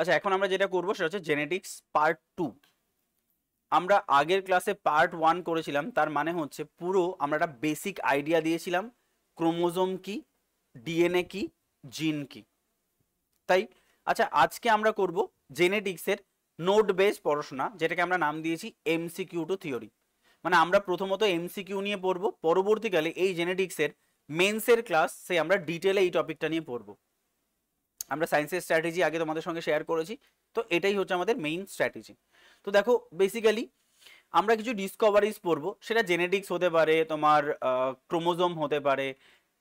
আচ্ছা এখন আমরা যেটা করবো সেটা হচ্ছে জেনেটিক্স পার্ট টু আমরা আগের ক্লাসে পার্ট ওয়ান করেছিলাম তার মানে হচ্ছে পুরো আমরা একটা বেসিক আইডিয়া দিয়েছিলাম ক্রোমোজোম কি ডিএনএ কি জিন কি তাই আচ্ছা আজকে আমরা করব জেনেটিক্সের নোট বেস পড়াশোনা যেটাকে আমরা নাম দিয়েছি এমসিকিউ টু থিওরি মানে আমরা প্রথমত এমসিকিউ নিয়ে পড়ব পরবর্তীকালে এই জেনেটিক্সের মেন্সের ক্লাস সে আমরা ডিটেলে এই টপিকটা নিয়ে পড়বো আমরা সায়েন্সের স্ট্র্যাটেজি আগে তোমাদের সঙ্গে শেয়ার করেছি তো এটাই হচ্ছে আমাদের মেইন স্ট্র্যাটেজি তো দেখো বেসিক্যালি আমরা কিছু ডিসকভারিজ পড়বো সেটা জেনেটিক্স হতে পারে তোমার ক্রোমোজোম হতে পারে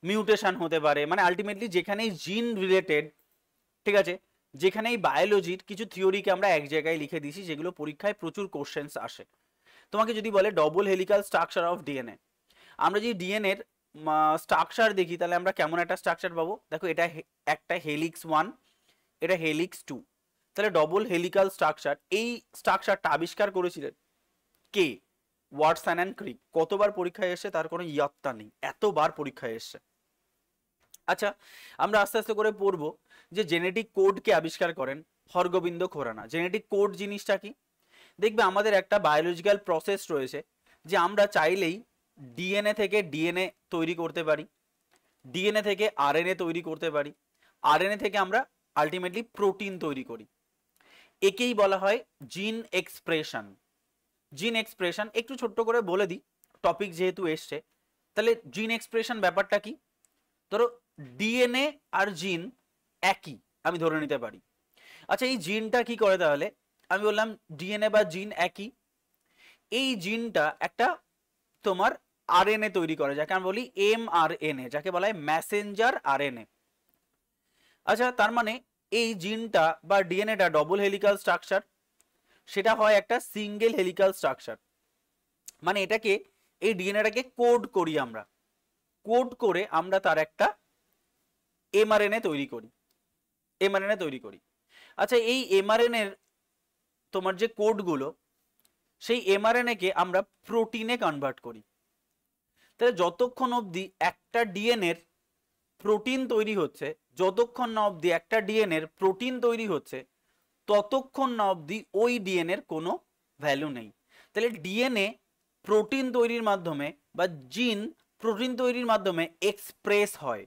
মিউটেশন হতে পারে মানে আলটিমেটলি যেখানেই জিন রিলেটেড ঠিক আছে যেখানে এই বায়োলজির কিছু থিওরিকে আমরা এক জায়গায় লিখে দিয়েছি যেগুলো পরীক্ষায় প্রচুর কোশ্চেন্স আসে তোমাকে যদি বলে double helical structure of DNA আমরা যদি ডিএনএর স্ট্রাকচার দেখি তাহলে আমরা কেমন একটা স্ট্রাকচার পাবো দেখো এটা একটা হেলিক্স ওয়ান এটা হেলিক্স টু তাহলে ডবল হেলিক্যাল স্ট্রাকচার এই স্ট্রাকচারটা আবিষ্কার করেছিলেন কে ওয়াটসন অ্যান্ড ক্রিক কতবার পরীক্ষায় এসে তার কোনো ইয়ত্তা নেই এতবার পরীক্ষায় এসছে আচ্ছা আমরা আস্তে আস্তে করে পড়ব যে জেনেটিক কোডকে আবিষ্কার করেন হরগোবিন্দ খোরানা জেনেটিক কোড জিনিসটা কি দেখবে আমাদের একটা বায়োলজিক্যাল প্রসেস রয়েছে যে আমরা চাইলেই ডিএনএ থেকে ডিএনএ তৈরি করতে পারি ডিএনএ থেকে এ তৈরি করতে পারি আরএনএ থেকে আমরা আলটিমেটলি প্রোটিন তৈরি করি একেই বলা হয় জিন এক্সপ্রেশন জিন এক্সপ্রেশন একটু ছোট্ট করে বলে দিই টপিক যেহেতু এসছে তাহলে জিন এক্সপ্রেশন ব্যাপারটা কি ধরো ডিএনএ আর জিন একই আমি ধরে নিতে পারি আচ্ছা এই জিনটা কি করে তাহলে আমি বললাম ডিএনএ বা জিন একই এই জিনটা একটা তোমার আরএনএ তৈরি করে যাকে আমি বলি এম আর যাকে বলা হয় ম্যাসেঞ্জার আরএনএ আচ্ছা তার মানে এই জিনটা বা ডিএনএটা ডবল হেলিক্যাল স্ট্রাকচার সেটা হয় একটা সিঙ্গেল হেলিক্যাল স্ট্রাকচার মানে এটাকে এই ডিএনএটাকে কোড করি আমরা কোড করে আমরা তার একটা এমআরএনএ তৈরি করি এমআরএনএ তৈরি করি আচ্ছা এই এমআরএনএর তোমার যে কোডগুলো সেই এমআরএনএকে আমরা প্রোটিনে কনভার্ট করি তাহলে যতক্ষণ অবধি একটা ডিএনএর প্রোটিন তৈরি হচ্ছে যতক্ষণ না অবধি একটা ডিএনএর প্রোটিন তৈরি হচ্ছে ততক্ষণ না অবধি ওই ডিএনএর কোনো ভ্যালু নেই তাহলে ডিএনএ প্রোটিন তৈরির মাধ্যমে বা জিন প্রোটিন তৈরির মাধ্যমে এক্সপ্রেস হয়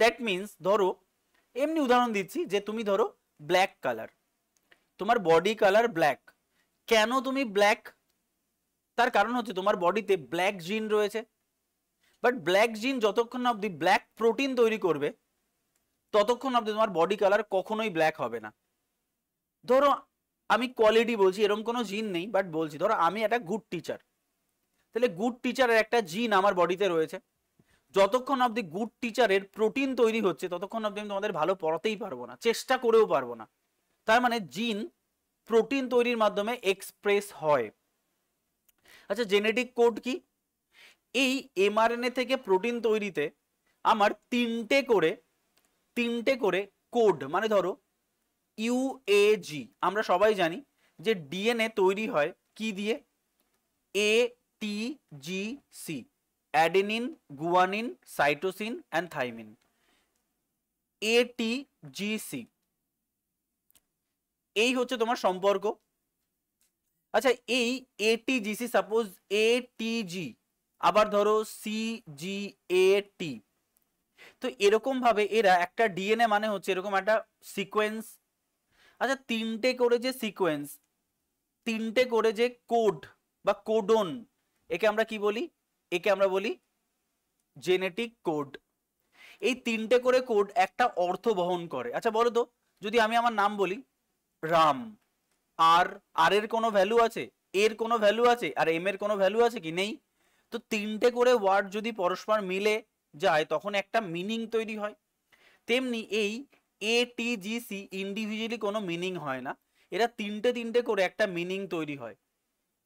দ্যাট মিন্স ধরো এমনি উদাহরণ দিচ্ছি যে তুমি ধরো ব্ল্যাক কালার তোমার বডি কালার ব্ল্যাক কেন তুমি ব্ল্যাক তার কারণ হচ্ছে তোমার বডিতে ব্ল্যাক জিন রয়েছে বাট ব্ল্যাক জিন যতক্ষণ অবধি ব্ল্যাক প্রোটিন তৈরি করবে ততক্ষণ অব্দি তোমার বডি কালার কখনোই ব্ল্যাক হবে না ধরো আমি কোয়ালিটি বলছি এরকম কোনো জিন নেই বাট বলছি ধরো আমি একটা গুড টিচার তাহলে গুড টিচারের একটা জিন আমার বডিতে রয়েছে যতক্ষণ অবধি গুড টিচারের প্রোটিন তৈরি হচ্ছে ততক্ষণ অব্দি আমি তোমাদের ভালো পড়াতেই পারবো না চেষ্টা করেও পারবো না তার মানে জিন প্রোটিন তৈরির মাধ্যমে এক্সপ্রেস হয় আচ্ছা জেনেটিক কোড কি এই এমআরএনএ থেকে প্রোটিন তৈরিতে আমার তিনটে করে তিনটে করে কোড মানে ধরো ইউএজি আমরা সবাই জানি যে ডিএনএ তৈরি হয় কি দিয়ে A T G C adenine guanine cytosine and thymine A T G C এই হচ্ছে তোমার সম্পর্ক আচ্ছা এই এটিজিসি সাপোজ এটিজি আবার ধরো সি জি এ টি তো এরকমভাবে এরা একটা ডিএনএ মানে হচ্ছে এরকম একটা সিকোয়েন্স আচ্ছা তিনটে করে যে সিকোয়েন্স তিনটে করে যে কোড বা কোডন একে আমরা কি বলি একে আমরা বলি জেনেটিক কোড এই তিনটে করে কোড একটা অর্থ বহন করে আচ্ছা বলো তো যদি আমি আমার নাম বলি রাম আর আর এর কোনো ভ্যালু আছে এর কোনো ভ্যালু আছে আর এম এর কোনো ভ্যালু আছে কি নেই তো তিনটে করে ওয়ার্ড যদি পরস্পর মিলে যায় তখন একটা মিনিং তৈরি হয় তেমনি এই A T G C individually কোনো মিনিং হয় না এরা তিনটে তিনটে করে একটা মিনিং তৈরি হয়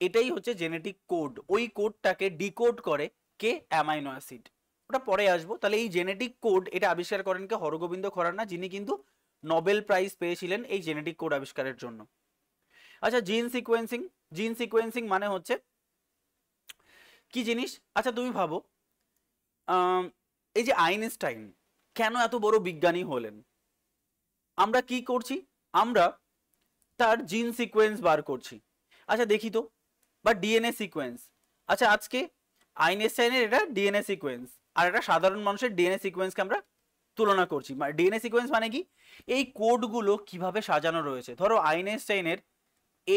এটাই হচ্ছে জেনেটিক কোড ওই কোডটাকে ডিকোড করে কে অ্যামাইনো অ্যাসিড ওটা পরে আসবো তাহলে এই জেনেটিক কোড এটা আবিষ্কার করেন কে হরগোবিন্দ খরানা যিনি কিন্তু নোবেল প্রাইজ পেয়েছিলেন এই জেনেটিক কোড আবিষ্কারের জন্য আচ্ছা জিন সিকোয়েন্সিং জিন সিকোয়েন্সিং মানে হচ্ছে কি জিনিস আচ্ছা তুমি ভাবো এই যে আইনস্টাইন কেন এত বড় বিজ্ঞানী হলেন আমরা কি করছি আমরা তার জিন সিকোয়েন্স বার করছি আচ্ছা দেখি তো বা ডিএনএ সিকোয়েন্স আচ্ছা আজকে আইনস্টাইনের এটা ডিএনএ সিকোয়েন্স আর এটা সাধারণ মানুষের ডিএনএ সিকোয়েন্সকে আমরা তুলনা করছি মানে ডিএনএ সিকোয়েন্স মানে কি এই কোডগুলো কিভাবে সাজানো রয়েছে ধরো আইনস্টাইনের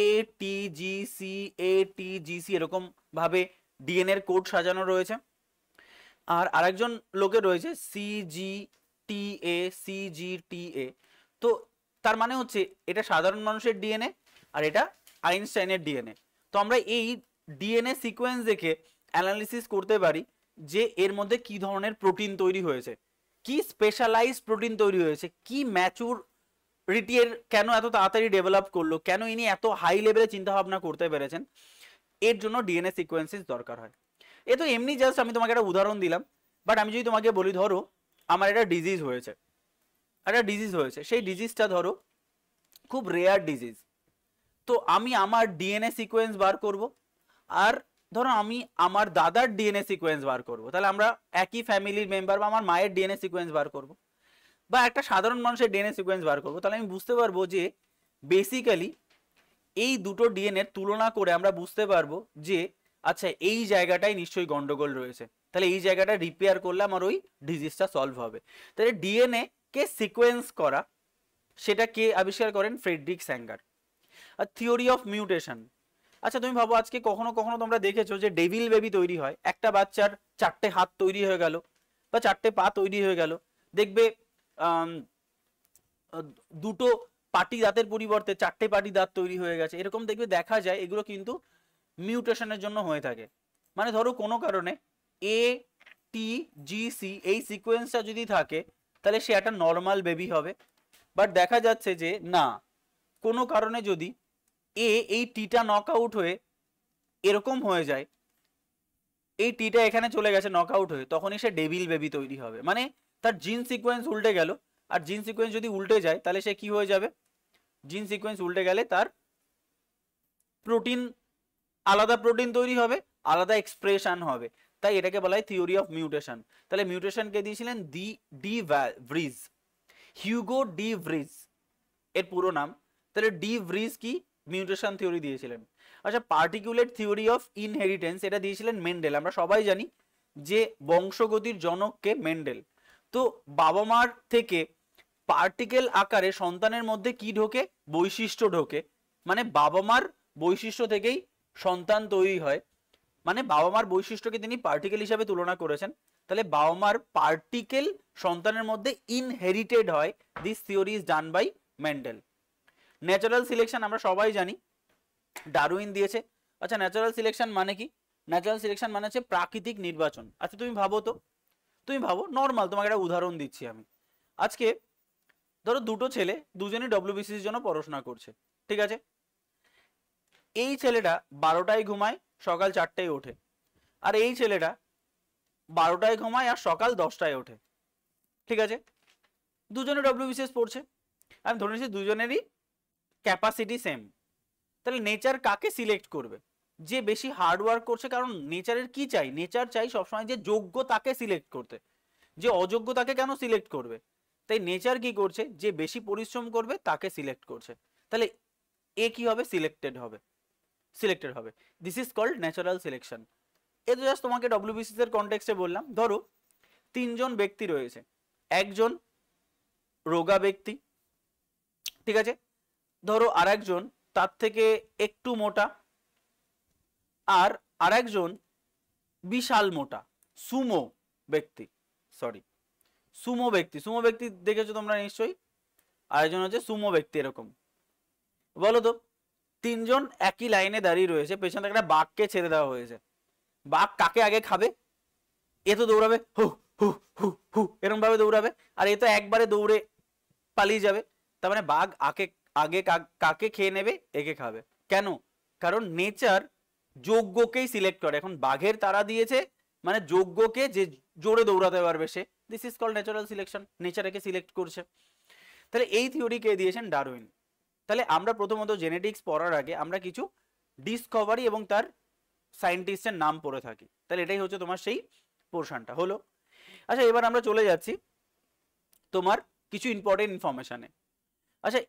এ টি জি সি এ টি জি সি এরকম ভাবে ডিএনএর কোড সাজানো রয়েছে আর আরেকজন লোকে রয়েছে সিজি টি এ সিজি টি এ তো তার মানে হচ্ছে এটা সাধারণ মানুষের ডিএনএ আর এটা আইনস্টাইনের ডিএনএ তো আমরা এই ডিএনএ সিকোয়েন্স দেখে অ্যানালিসিস করতে পারি যে এর মধ্যে কি ধরনের প্রোটিন তৈরি হয়েছে কি স্পেশালাইজ প্রোটিন তৈরি হয়েছে কি ম্যাচুর রিটি এর কেন এত তাড়াতাড়ি ডেভেলপ করলো কেন ইনি এত হাই লেভেলে চিন্তা ভাবনা করতে পেরেছেন এর জন্য ডিএনএ সিকোয়েন্সেস দরকার হয় এ তো এমনি জাস্ট আমি তোমাকে একটা উদাহরণ দিলাম বাট আমি যদি তোমাকে বলি ধরো আমার একটা ডিজিজ হয়েছে একটা ডিজিজ হয়েছে সেই ডিজিজটা ধরো খুব রেয়ার ডিজিজ তো আমি আমার ডিএনএ সিকোয়েন্স বার করব আর ধরো আমি আমার দাদার ডিএনএ সিকোয়েন্স বার করব তাহলে আমরা একই ফ্যামিলির মেম্বার বা আমার মায়ের ডিএনএ সিকোয়েন্স বার করব বা একটা সাধারণ মানুষের ডিএনএ সিকোয়েন্স বার করব তাহলে আমি বুঝতে পারবো যে বেসিক্যালি এই দুটো ডিএনএর তুলনা করে আমরা বুঝতে পারবো যে আচ্ছা এই জায়গাটাই নিশ্চয়ই গন্ডগোল রয়েছে তাহলে এই জায়গাটা রিপেয়ার করলে আমার ওই ডিজিজটা সলভ হবে তাহলে ডিএনএ কে সিকোয়েন্স করা সেটা কে আবিষ্কার করেন ফ্রেডরিক স্যাঙ্গার আর থিওরি অফ মিউটেশন আচ্ছা তুমি ভাবো আজকে কখনো কখনো তোমরা দেখেছো যে ডেভিল বেবি তৈরি হয় একটা বাচ্চার চারটে হাত তৈরি হয়ে গেল বা চারটে পা তৈরি হয়ে গেল দেখবে দুটো পার্টি দাঁতের পরিবর্তে চারটে পার্টি দাঁত তৈরি হয়ে গেছে এরকম দেখবে দেখা যায় এগুলো কিন্তু মিউটেশনের জন্য হয়ে থাকে মানে ধরো কোনো কারণে এ টি জি সি এই সিকোয়েন্সটা যদি থাকে তাহলে সে একটা নর্মাল বেবি হবে বাট দেখা যাচ্ছে যে না কোনো কারণে যদি এ এই টিটা নক আউট হয়ে এরকম হয়ে যায় এই টিটা এখানে চলে গেছে নক আউট হয়ে তখনই সে ডেভিল বেবি তৈরি হবে মানে তার জিন সিকোয়েন্স উল্টে গেল আর জিন সিকোয়েন্স যদি উল্টে যায় তাহলে সে কি হয়ে যাবে জিন সিকোয়েন্স উল্টে গেলে তার প্রোটিন আলাদা প্রোটিন তৈরি হবে আলাদা এক্সপ্রেশন হবে তাই এটাকে বলা হয় থিওরি অফ মিউটেশন তাহলে মিউটেশনকে দিয়েছিলেন the de Vries Hugo de Vries এর পুরো নাম তাহলে ডি ব্রিজ কি মিউটেশন থিওরি দিয়েছিলেন আচ্ছা পার্টিকুলেট থিওরি অফ ইনহেরিটেন্স এটা দিয়েছিলেন মেন্ডেল আমরা সবাই জানি যে বংশগতির জনককে মেন্ডেল তো বাবা মার থেকে পার্টিকেল আকারে সন্তানের মধ্যে কি ঢোকে বৈশিষ্ট্য ঢোকে মানে বাবা মার বৈশিষ্ট্য থেকেই সন্তান তৈরি হয় মানে বাবা মার বৈশিষ্ট্যকে তিনি পার্টিকেল হিসাবে তুলনা করেছেন তাহলে বাবা মার পার্টিকেল সন্তানের মধ্যে ইনহেরিটেড হয় this theory is done by Mendel natural selection আমরা সবাই জানি ডারুইন দিয়েছে আচ্ছা ন্যাচারাল সিলেকশন মানে কি ন্যাচারাল সিলেকশন মানে হচ্ছে প্রাকৃতিক নির্বাচন আচ্ছা তুমি ভাবো তো তুমি ভাবো নর্মাল তোমাকে একটা উদাহরণ দিচ্ছি আমি আজকে ধরো দুটো ছেলে দুজনই ডব্লিউবিসিসির জন্য পড়াশোনা করছে ঠিক আছে এই ছেলেটা বারোটায় ঘুমায় সকাল চারটায় ওঠে আর এই ছেলেটা বারোটায় ঘুমায় আর সকাল দশটায় ওঠে ঠিক আছে দুজনে ডব্লিউবিসিএস পড়ছে আমি ধরে নিচ্ছি দুজনেরই ক্যাপাসিটি সেম তাহলে নেচার কাকে সিলেক্ট করবে যে বেশি হার্ডওয়ার্ক করছে কারণ নেচারের কি চাই নেচার চাই সবসময় যে যোগ্য তাকে সিলেক্ট করতে যে অযোগ্য তাকে কেন সিলেক্ট করবে তাই নেচার কি করছে যে বেশি পরিশ্রম করবে তাকে সিলেক্ট করছে তাহলে এ কি হবে সিলেক্টেড হবে সিলেক্টেড হবে this is called natural selection এ তো জাস্ট তোমাকে ডব্লিউবিসিস এর কন্টেক্সে বললাম ধরো তিনজন ব্যক্তি রয়েছে একজন রোগা ব্যক্তি ঠিক আছে ধরো আর একজন তার থেকে একটু মোটা আর আর একজন বিশাল মোটা সুমো ব্যক্তি সরি সুমো ব্যক্তি সুমো ব্যক্তি দেখেছো তোমরা নিশ্চয়ই আরেকজন হচ্ছে সুমো ব্যক্তি এরকম বলো তো তিনজন একই লাইনে দাঁড়িয়ে রয়েছে পেছন থেকে একটা বাঘকে ছেড়ে দেওয়া হয়েছে বাঘ কাকে আগে খাবে এ তো দৌড়াবে হু হু হু হু এরকম ভাবে দৌড়াবে আর এ তো একবারে দৌড়ে পালিয়ে যাবে তার মানে বাঘ আগে আগে কাকে খেয়ে নেবে একে খাবে কেন কারণ নেচার যোগ্যকেই সিলেক্ট করে এখন বাঘের তারা দিয়েছে মানে যোগ্যকে যে জোরে দৌড়াতে পারবে সে this is call natural selection নেচারকে সিলেক্ট করছে তাহলে এই থিওরি কে দিয়েছেন ডারউইন তাহলে আমরা প্রথমত জেনেটিক্স পড়ার আগে আমরা কিছু ডিসকভারি এবং তার সায়েন্টিস্টের নাম পড়ে থাকি তাহলে এটাই হচ্ছে তোমার সেই পোর্শনটা হলো আচ্ছা এবার আমরা চলে যাচ্ছি তোমার কিছু ইম্পর্টেন্ট ইনফরমেশানে আচ্ছা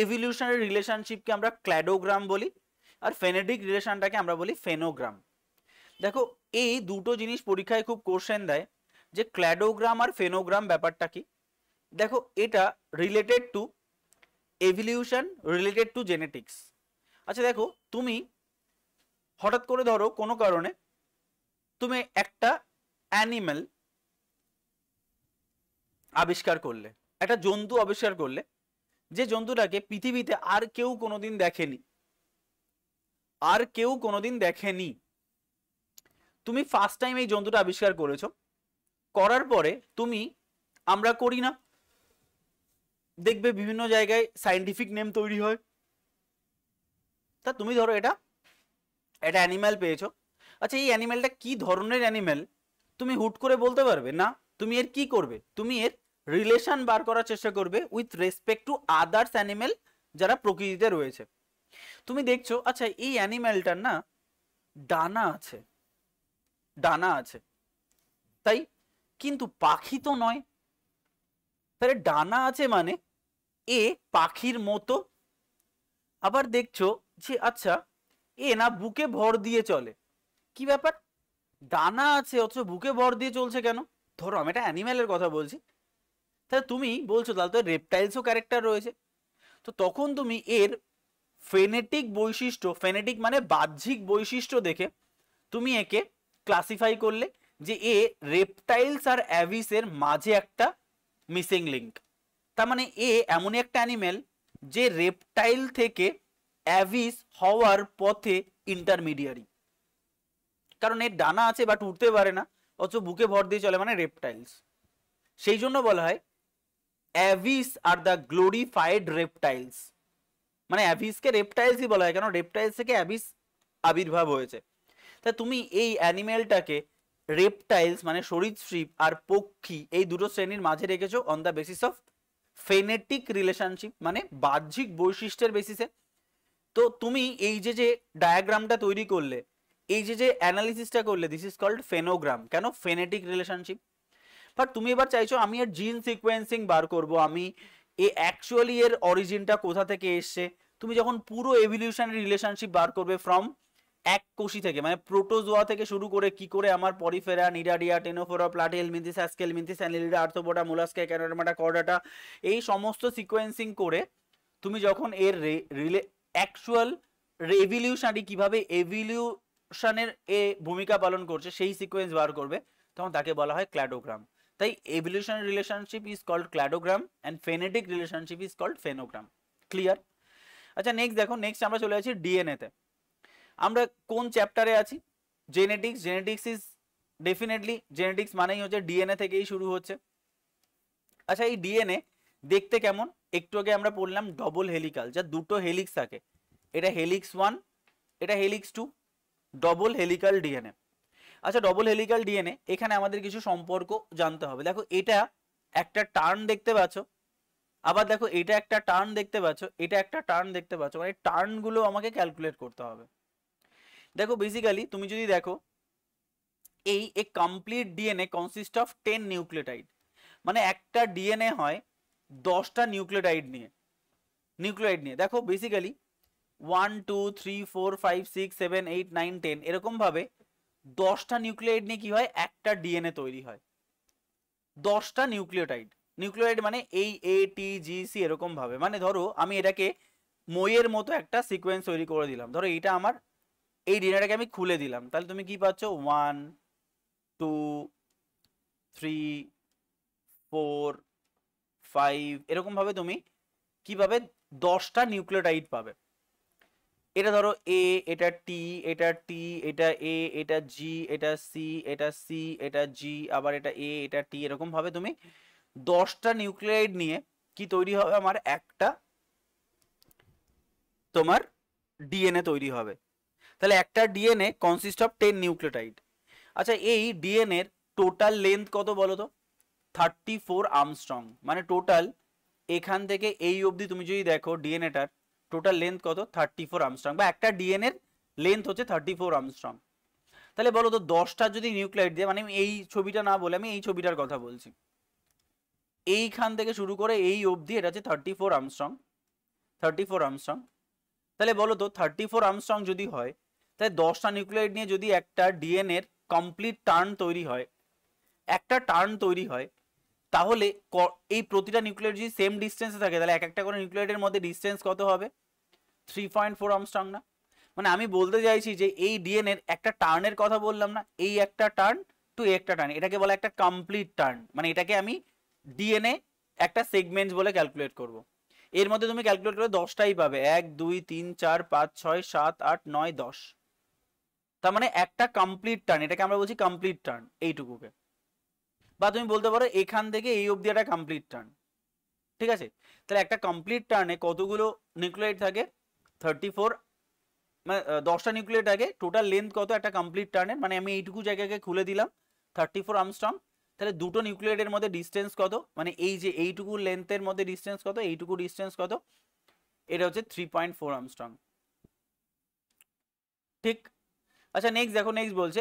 এভিলিউশনের রিলেশনশিপকে আমরা ক্ল্যাডোগ্রাম বলি আর ফেনেডিক রিলেশনটাকে আমরা বলি ফেনোগ্রাম দেখো এই দুটো জিনিস পরীক্ষায় খুব কোশ্চেন দেয় যে ক্ল্যাডোগ্রাম আর ফেনোগ্রাম ব্যাপারটা কি দেখো এটা related to evolution related to genetics আচ্ছা দেখো তুমি হঠাৎ করে ধরো কোনো কারণে তুমি একটা অ্যানিম্যাল আবিষ্কার করলে একটা জন্তু আবিষ্কার করলে যে জন্তুটাকে পৃথিবীতে আর কেউ কোনোদিন দেখেনি আর কেউ কোনোদিন দেখেনি তুমি ফার্স্ট টাইম এই জন্তুটা আবিষ্কার করেছো করার পরে তুমি আমরা করি না দেখবে বিভিন্ন জায়গায় সাইন্টিফিক নেম তৈরি হয় তা তুমি ধরো এটা একটা অ্যানিম্যাল পেয়েছো আচ্ছা এই অ্যানিম্যালটা কি ধরনের অ্যানিম্যাল তুমি হুট করে বলতে পারবে না তুমি এর কি করবে তুমি এর রিলেশন বার করার চেষ্টা করবে with respect to others animal যারা প্রকৃতিতে রয়েছে তুমি দেখছো আচ্ছা এই অ্যানিম্যালটার না ডানা আছে ডানা আছে তাই কিন্তু পাখি তো নয় তাহলে ডানা আছে মানে এ পাখির মতো আবার দেখছো যে আচ্ছা এ না বুকে ভর দিয়ে চলে কি ব্যাপার ডানা আছে অথচ বুকে ভর দিয়ে চলছে কেন ধরো আমি একটা অ্যানিম্যালের কথা বলছি তাহলে তুমি বলছো তাহলে তো রেপটাইলসও ক্যারেক্টার রয়েছে তো তখন তুমি এর ফেনেটিক বৈশিষ্ট্য ফেনেটিক মানে বাহ্যিক বৈশিষ্ট্য দেখে তুমি একে ক্লাসিফাই করলে যে এ রেপটাইলস আর অ্যাভিসের মাঝে একটা মিসিং লিঙ্ক তার মানে এ এমনই একটা অ্যানিমেল যে রেপটাইল থেকে অ্যাভিস হওয়ার পথে ইন্টারমিডিয়ারি কারণ এর ডানা আছে বাট উঠতে পারে না অথচ বুকে ভর দিয়ে চলে মানে রেপটাইলস সেই জন্য বলা হয় Aves are the glorified reptiles মানে অ্যাভিসকে রেপটাইলসই বলা হয় কারণ রেপটাইলস থেকে অ্যাভিস আবির্ভাব হয়েছে তা তুমি এই অ্যানিমেলটাকে রেপটাইলস মানে সরীসৃপ আর পক্ষী এই দুটো শ্রেণীর মাঝে রেখেছো on the basis of phenetic relationship মানে বাহ্যিক বৈশিষ্ট্যের বেসিসে তো তুমি এই যে যে ডায়াগ্রামটা তৈরি করলে এই যে যে অ্যানালিসিসটা করলে দিস ইজ কল্ড ফেনোগ্রাম কেন ফেনেটিক রিলেশনশিপ বাট তুমি এবার চাইছো আমি এর জিন সিকোয়েন্সিং বার করব আমি এ অ্যাকচুয়ালি এর অরিজিনটা কোথা থেকে এসছে তুমি যখন পুরো এভলিউশনের রিলেশনশিপ বার করবে ফ্রম এক কোষি থেকে মানে প্রোটোজোয়া থেকে শুরু করে কি করে আমার পরিফেরা নিরাডিয়া Ctenophora Platyhelminthes Aschelminthes Annelida Arthropoda Mollusca Echinodermata Chordata এই সমস্ত সিকোয়েন্সিং করে তুমি যখন এর রিলে অ্যাকচুয়াল রেভিলিউশনারি কিভাবে এভিলিউশনের এ ভূমিকা পালন করছে সেই সিকোয়েন্স বার করবে তখন তাকে বলা হয় ক্ল্যাডোগ্রাম তাই evolution relationship is called cladogram and phenetic relationship is called phenogram clear আচ্ছা নেক্সট দেখো নেক্সট আমরা চলে আসি ডিএনএতে আমরা কোন চ্যাপ্টারে আছি genetics genetics is definitely genetics মানেই হচ্ছে ডিএনএ থেকেই শুরু হচ্ছে আচ্ছা এই ডিএনএ দেখতে কেমন একটু আগে আমরা পড়লাম ডবল হেলিকাল যা দুটো হেলিক্স থাকে এটা হেলিক্স ওয়ান এটা helix two double helical DNA আচ্ছা ডবল হেলিকাল ডিএনএ এখানে আমাদের কিছু সম্পর্ক জানতে হবে দেখো এটা একটা টার্ন দেখতে পাচ্ছ আবার দেখো এটা একটা টার্ন দেখতে পাচ্ছ এটা একটা টার্ন দেখতে পাচ্ছ মানে টার্নগুলো আমাকে ক্যালকুলেট করতে হবে দেখো বেসিক্যালি তুমি যদি দেখো এই a complete DNA consist of ten nucleotide মানে একটা ডিএনএ হয় দশটা নিউক্লিওটাইড নিয়ে নিউক্লিওটাইড নিয়ে দেখো basically one two three four five six seven eight nine ten এরকমভাবে দশটা নিউক্লিওটাইড নিয়ে কী হয় একটা ডিএনএ তৈরি হয় দশটা নিউক্লিওটাইড নিউক্লিওটাইড মানে এই এ টি জি সি এরকমভাবে মানে ধরো আমি এটাকে মইয়ের মতো একটা সিকোয়েন্স তৈরি করে দিলাম ধরো এটা আমার এই ডিনারটাকে আমি খুলে দিলাম তাহলে তুমি কি পাচ্ছ one two three four five এরকমভাবে তুমি কিভাবে দশটা নিউক্লিওটাইড পাবে এটা ধরো এ এটা টি এটা টি এটা এ এটা জি এটা সি এটা সি এটা জি আবার এটা এ এটা টি এরকমভাবে তুমি দশটা নিউক্লিয়াইড নিয়ে কি তৈরি হবে আমার একটা তোমার ডিএনএ তৈরি হবে তাহলে একটা DNA consist of ten nucleotide আচ্ছা এই ডিএনএর টোটাল লেন্থ কত বলো তো থার্টি ফোর আর্মস্ট্রং মানে টোটাল এখান থেকে এই অবধি তুমি যদি দেখো ডিএনএটার টোটাল লেন্থ কত থার্টি ফোর আর্মস্ট্রং বা একটা ডিএনএর লেন্থ হচ্ছে থার্টি ফোর আর্মস্ট্রং তাহলে বলো তো দশটা যদি নিউক্লিয়াইড দিয়ে মানে এই ছবিটা না বলে আমি এই ছবিটার কথা বলছি এইখান থেকে শুরু করে এই অবধি এটা হচ্ছে thirty four angstrom thirty four angstrom তাহলে বলো তো থার্টি ফোর আর্মস্ট্রং যদি হয় তাই দশটা নিউক্লিয়াইড নিয়ে যদি একটা ডিএনএর কমপ্লিট টার্ন তৈরি হয় একটা টার্ন তৈরি হয় তাহলে এই প্রতিটা নিউক্লিয়ার যদি সেম ডিস্টেন্সে থাকে তাহলে এক একটা করে নিউক্লিয়াইডের মধ্যে ডিস্টেন্স কত হবে থ্রি পয়েন্ট ফোর আমস্ট্রং না মানে আমি বলতে চাইছি যে এই ডিএনএর একটা টার্নের কথা বললাম না এই একটা টার্ন টু একটা টার্ন এটাকে বলা একটা কমপ্লিট টার্ন মানে এটাকে আমি ডিএনএ একটা সেগমেন্ট বলে ক্যালকুলেট করব। এর মধ্যে তুমি ক্যালকুলেট করে দশটাই পাবে এক দুই তিন চার পাঁচ ছয় সাত আট নয় দশ তার মানে একটা কমপ্লিট টার্ন এটাকে আমরা বলছি কমপ্লিট টার্ন এইটুকুকে বা তুমি বলতে পারো এখান থেকে এই অবধি একটা কমপ্লিট টার্ন ঠিক আছে তাহলে একটা কমপ্লিট টার্নে কতগুলো নিউক্লিয়েট থাকে থার্টি ফোর মানে দশটা নিউক্লিয়েট থাকে টোটাল লেন্থ কত একটা কমপ্লিট টার্নের মানে আমি এইটুকু জায়গাকে খুলে দিলাম থার্টি ফোর আর্মস্ট্রং তাহলে দুটো নিউক্লিয়েটের মধ্যে ডিস্টেন্স কত মানে এই যে এইটুকু লেন্থের মধ্যে ডিস্টেন্স কত এইটুকু ডিস্টেন্স কত এটা হচ্ছে থ্রি পয়েন্ট ফোর আমস্ট্রং ঠিক আচ্ছা নেক্সট দেখো নেক্সট বলছে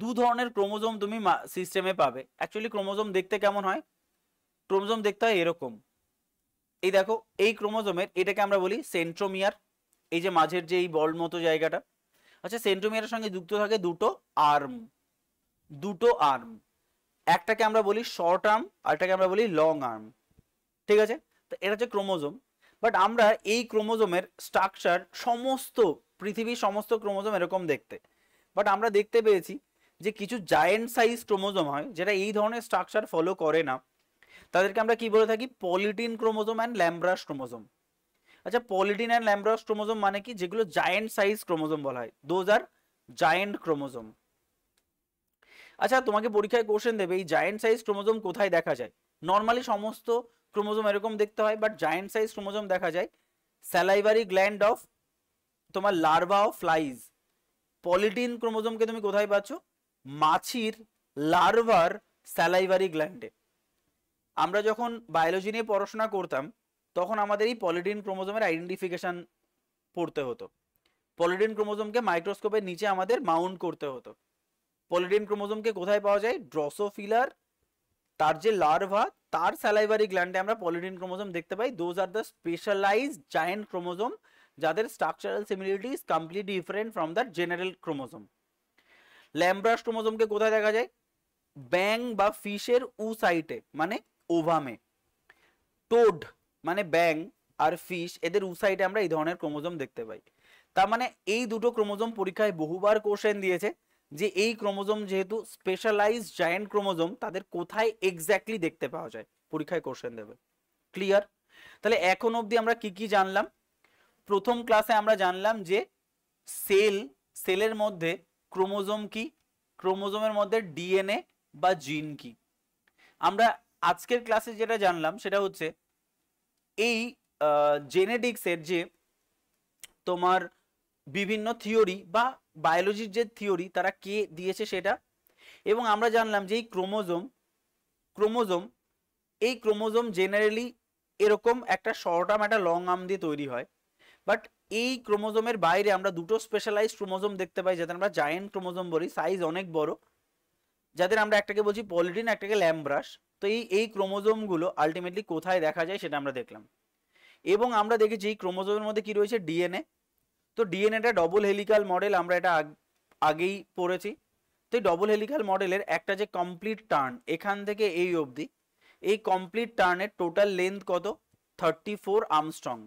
দু ধরনের ক্রোমোজোম তুমি সিস্টেমে পাবে অ্যাকচুয়ালি ক্রোমোজোম দেখতে কেমন হয় ক্রোমোজোম দেখতে হয় এরকম এই দেখো এই ক্রোমোজোমের এটাকে আমরা বলি সেন্ট্রোমিয়ার এই যে মাঝের যে এই বল মতো জায়গাটা আচ্ছা সেন্ট্রোমিয়ারের সঙ্গে যুক্ত থাকে দুটো আর্ম দুটো আর্ম একটাকে আমরা বলি শর্ট আর্ম আরটাকে আমরা বলি লং আর্ম ঠিক আছে তো এটা হচ্ছে ক্রোমোজোম বাট আমরা এই ক্রোমোজোমের স্ট্রাকচার সমস্ত পৃথিবীর সমস্ত ক্রোমোজোম এরকম দেখতে বাট আমরা দেখতে পেয়েছি যে কিছু জায়েন্ট সাইজ ক্রোমোজম হয় যেটা এই ধরনের স্ট্রাকচার ফলো করে না তাদেরকে আমরা কি বলে থাকি polytene chromosome and lampbrush chromosome আচ্ছা পলিটিন অ্যান্ড ল্যাম্ব্রাস ক্রোমোজম মানে কি যেগুলো জায়েন্ট সাইজ ক্রোমোজোম বলা হয় দোজ আর জায়েন্ট ক্রোমোজোম আচ্ছা তোমাকে পরীক্ষায় কোশ্চেন দেবে এই জায়েন্ট সাইজ ক্রোমোজোম কোথায় দেখা যায় নর্মালি সমস্ত ক্রোমোজোম এরকম দেখতে হয় বাট জায়েন্ট সাইজ ক্রোমোজম দেখা যায় স্যালাইভারি গ্ল্যান্ড অফ তোমার লার্ভা অফ ফ্লাইজ পলিটিন ক্রোমোজোমকে তুমি কোথায় পাচ্ছ মাছির লার্ভার স্যালাইভারি গ্ল্যান্ডে আমরা যখন বায়োলজি নিয়ে পড়াশোনা করতাম তখন আমাদের এই পলিটিন ক্রোমোজোমের আইডেন্টিফিকেশান পড়তে হতো পলিটিন ক্রোমোজোমকে মাইক্রোস্কোপের নিচে আমাদের মাউন্ট করতে হতো পলিটিন ক্রোমোজোমকে কোথায় পাওয়া যায় ড্রসোফিলার তার যে লার্ভা তার স্যালাইভারি গ্ল্যান্ডে আমরা পলিটিন ক্রোমোজোম দেখতে পাই those are the specialised giant chromosome যাদের structural similarity is complete different from the general chromosome lampbrush ক্রোমোজোমকে কোথায় দেখা যায় ব্যাং বা ফিশের উ সাইটে মানে ওভামে টোড মানে ব্যাং আর ফিশ এদের উ সাইটে আমরা এই ধরনের ক্রোমোজোম দেখতে পাই তার মানে এই দুটো ক্রোমোজোম পরীক্ষায় বহুবার কোশ্চেন দিয়েছে যে এই ক্রোমোজোম যেহেতু স্পেশালাইজ জায়েন্ট ক্রোমোজোম তাদের কোথায় এক্স্যাক্টলি দেখতে পাওয়া যায় পরীক্ষায় কোশ্চেন দেবে ক্লিয়ার তাহলে এখন অবধি আমরা কি কি জানলাম প্রথম ক্লাসে আমরা জানলাম যে সেল সেলের মধ্যে ক্রোমোজোম কি ক্রোমোজোমের মধ্যে ডিএনএ বা জিন কি আমরা আজকের ক্লাসে যেটা জানলাম সেটা হচ্ছে এই জেনেটিক্সের যে তোমার বিভিন্ন থিওরি বা বায়োলজির যে থিওরি তারা কে দিয়েছে সেটা এবং আমরা জানলাম যে এই ক্রোমোজোম ক্রোমোজোম এই ক্রোমোজোম জেনারেলি এরকম একটা শর্ট আর্ম একটা লং আর্ম দিয়ে তৈরি হয় বাট এই ক্রোমোজোমের বাইরে আমরা দুটো স্পেশালাইজ ক্রোমোজোম দেখতে পাই যাদের আমরা জায়েন্ট ক্রোমোজোম বলি সাইজ অনেক বড় যাদের আমরা একটাকে বলছি পলিটিন একটাকে ল্যাম্ব্রাস তো এই এই ক্রোমোজোমগুলো আলটিমেটলি কোথায় দেখা যায় সেটা আমরা দেখলাম এবং আমরা দেখেছি এই ক্রোমোজোমের মধ্যে কি রয়েছে ডিএনএ তো ডিএনএটা ডবল হেলিকাল মডেল আমরা এটা আগেই পড়েছি তো এই ডবল হেলিকাল মডেলের একটা যে কমপ্লিট টার্ন এখান থেকে এই অবধি এই কমপ্লিট টার্নের টোটাল লেন্থ কত থার্টি ফোর আমস্ট্রং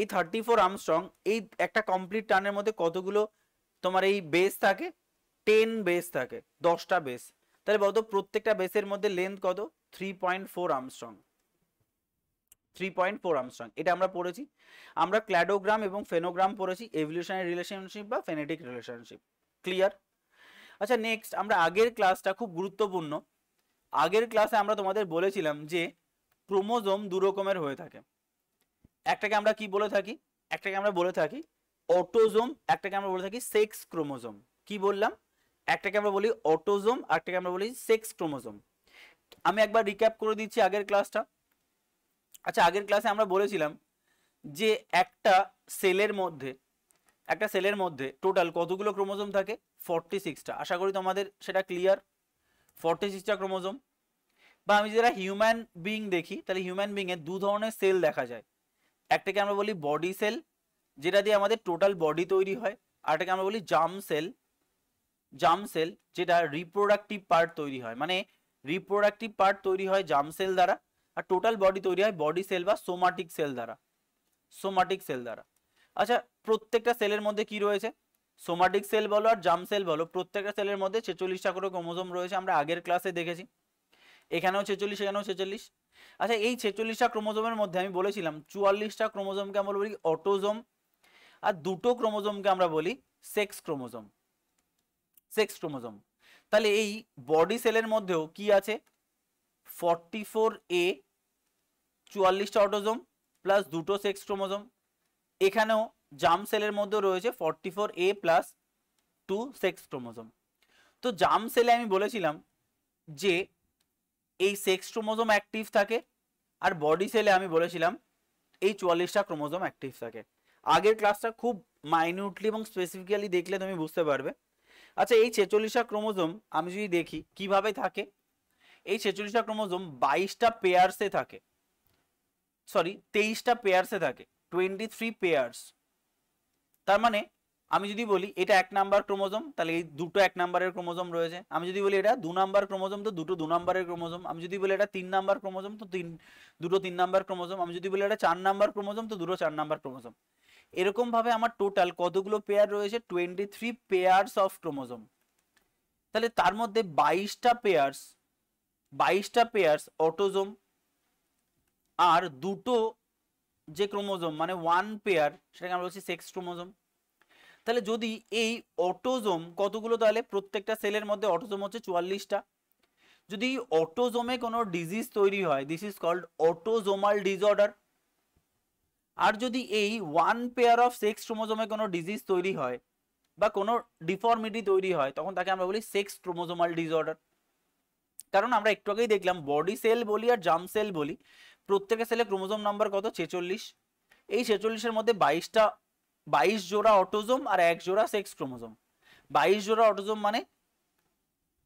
এই থার্টি ফোর আর্মস্ট্রং এই একটা কমপ্লিট টার্নের মধ্যে কতগুলো তোমার এই বেস থাকে টেন বেস থাকে দশটা বেস তাহলে বলতো প্রত্যেকটা বেসের মধ্যে লেন্থ কত three point four angstrom three point four angstrom এটা আমরা পড়েছি আমরা ক্ল্যাডোগ্রাম এবং ফেনোগ্রাম পড়েছি এভলিউশনারি রিলেশনশিপ বা ফেনেটিক রিলেশনশিপ ক্লিয়ার আচ্ছা নেক্সট আমরা আগের ক্লাসটা খুব গুরুত্বপূর্ণ আগের ক্লাসে আমরা তোমাদের বলেছিলাম যে ক্রোমোজোম দু রকমের হয়ে থাকে একটাকে আমরা কি বলে থাকি একটাকে আমরা বলে থাকি অটোজোম একটাকে আমরা বলে থাকি সেক্স ক্রোমোজোম কি বললাম একটাকে আমরা বলি অটোজোম একটাকে আমরা বলি সেক্স ক্রোমোজোম আমি একবার রিক্যাপ করে দিচ্ছি আগের ক্লাসটা আচ্ছা আগের ক্লাসে আমরা বলেছিলাম যে একটা সেলের মধ্যে একটা সেলের মধ্যে টোটাল কতগুলো ক্রোমোজোম থাকে ফর্টি সিক্সটা আশা করি তোমাদের সেটা ক্লিয়ার ফর্টি সিক্সটা ক্রোমোজোম বা আমি যারা হিউম্যান বিং দেখি তাহলে হিউম্যান বিংয়ে দু ধরনের সেল দেখা যায় একটাকে আমরা বলি বডি সেল যেটা দিয়ে আমাদের টোটাল বডি তৈরি হয় আরটাকে আমরা বলি জাম সেল জাম সেল যেটা রিপ্রোডাক্টিভ পার্ট তৈরি হয় মানে রিপ্রোডাক্টিভ পার্ট তৈরি হয় জাম সেল দ্বারা আর টোটাল বডি তৈরি হয় বডি সেল বা সোমাটিক সেল দ্বারা সোমাটিক সেল দ্বারা আচ্ছা প্রত্যেকটা সেলের মধ্যে কি রয়েছে সোমাটিক সেল বলো আর জাম সেল বলো প্রত্যেকটা সেলের মধ্যে ছেচল্লিশটা করে ক্রোমোজোম রয়েছে আমরা আগের ক্লাসে দেখেছি এখানেও ছেচল্লিশ এখানেও ছেচল্লিশ আচ্ছা এই ছেচল্লিশটা ক্রোমোজোমের মধ্যে আমি বলেছিলাম চুয়াল্লিশটা ক্রোমোজোমকে আমরা বলি অটোজোম আর দুটো ক্রোমোজোমকে আমরা বলি সেক্স ক্রোমোজোম সেক্স ক্রোমোজোম তাহলে এই বডি সেলের মধ্যেও কি আছে ফর্টি ফোর এ চুয়াল্লিশটা অটোজোম প্লাস দুটো সেক্স ক্রোমোজোম এখানেও জাম সেলের মধ্যেও রয়েছে forty four A plus two sex chromosome তো জাম সেলে আমি বলেছিলাম যে এই সেক্স ক্রোমোজোম অ্যাক্টিভ থাকে আর বডি সেলে আমি বলেছিলাম এই চুয়াল্লিশটা ক্রোমোজোম অ্যাক্টিভ থাকে আগের ক্লাসটা খুব মাইনিউটলি এবং স্পেসিফিক্যালি দেখলে তুমি বুঝতে পারবে আচ্ছা এই ছেচল্লিশটা ক্রোমোজোম আমি যদি দেখি কিভাবে থাকে এই ছেচল্লিশটা ক্রোমোজোম বাইশটা পেয়ার্সে থাকে সরি তেইশটা পেয়ার্সে থাকে টোয়েন্টি থ্রি পেয়ার্স তার মানে আমি যদি বলি এটা এক নাম্বার ক্রোমোজোম তাহলে এই দুটো এক নাম্বারের ক্রোমোজোম রয়েছে আমি যদি বলি এটা দু নাম্বার ক্রোমোজম তো দুটো দু নাম্বারের ক্রোমোজোম আমি যদি বলি এটা তিন নাম্বার ক্রোমোজোম তো তিন দুটো তিন নাম্বার ক্রোমোজোম আমি যদি বলি এটা চার নাম্বার ক্রোমোজম তো দুটো চার নাম্বার এরকম এরকমভাবে আমার টোটাল কতগুলো পেয়ার রয়েছে twenty three pairs of chromosome তাহলে তার মধ্যে বাইশটা পেয়ার্স বাইশটা পেয়ার্স অটোজোম আর দুটো যে ক্রোমোজোম মানে ওয়ান পেয়ার সেটাকে আমরা বলছি সেক্স ক্রোমোজোম তাহলে যদি এই অটোজোম কতগুলো তাহলে প্রত্যেকটা সেলের মধ্যে অটোজোম হচ্ছে চুয়াল্লিশটা যদি অটোজোমে কোনো ডিজিজ তৈরি হয় this is called autosomal disorder আর যদি এই ওয়ান পেয়ার অফ সেক্স ক্রোমোজোমে কোনো ডিজিজ তৈরি হয় বা কোনো ডিফর্মিটি তৈরি হয় তখন তাকে আমরা বলি সেক্স ক্রোমোজোমাল ডিসঅর্ডার কারণ আমরা একটু আগেই দেখলাম বডি সেল বলি আর জাম সেল বলি প্রত্যেকের সেলে ক্রোমোজোম নাম্বার কত ছেচল্লিশ এই ছেচল্লিশের মধ্যে বাইশটা বাইশ জোড়া অটোজোম আর এক জোড়া সেক্স ক্রোমোজোম বাইশ জোড়া অটোজোম মানে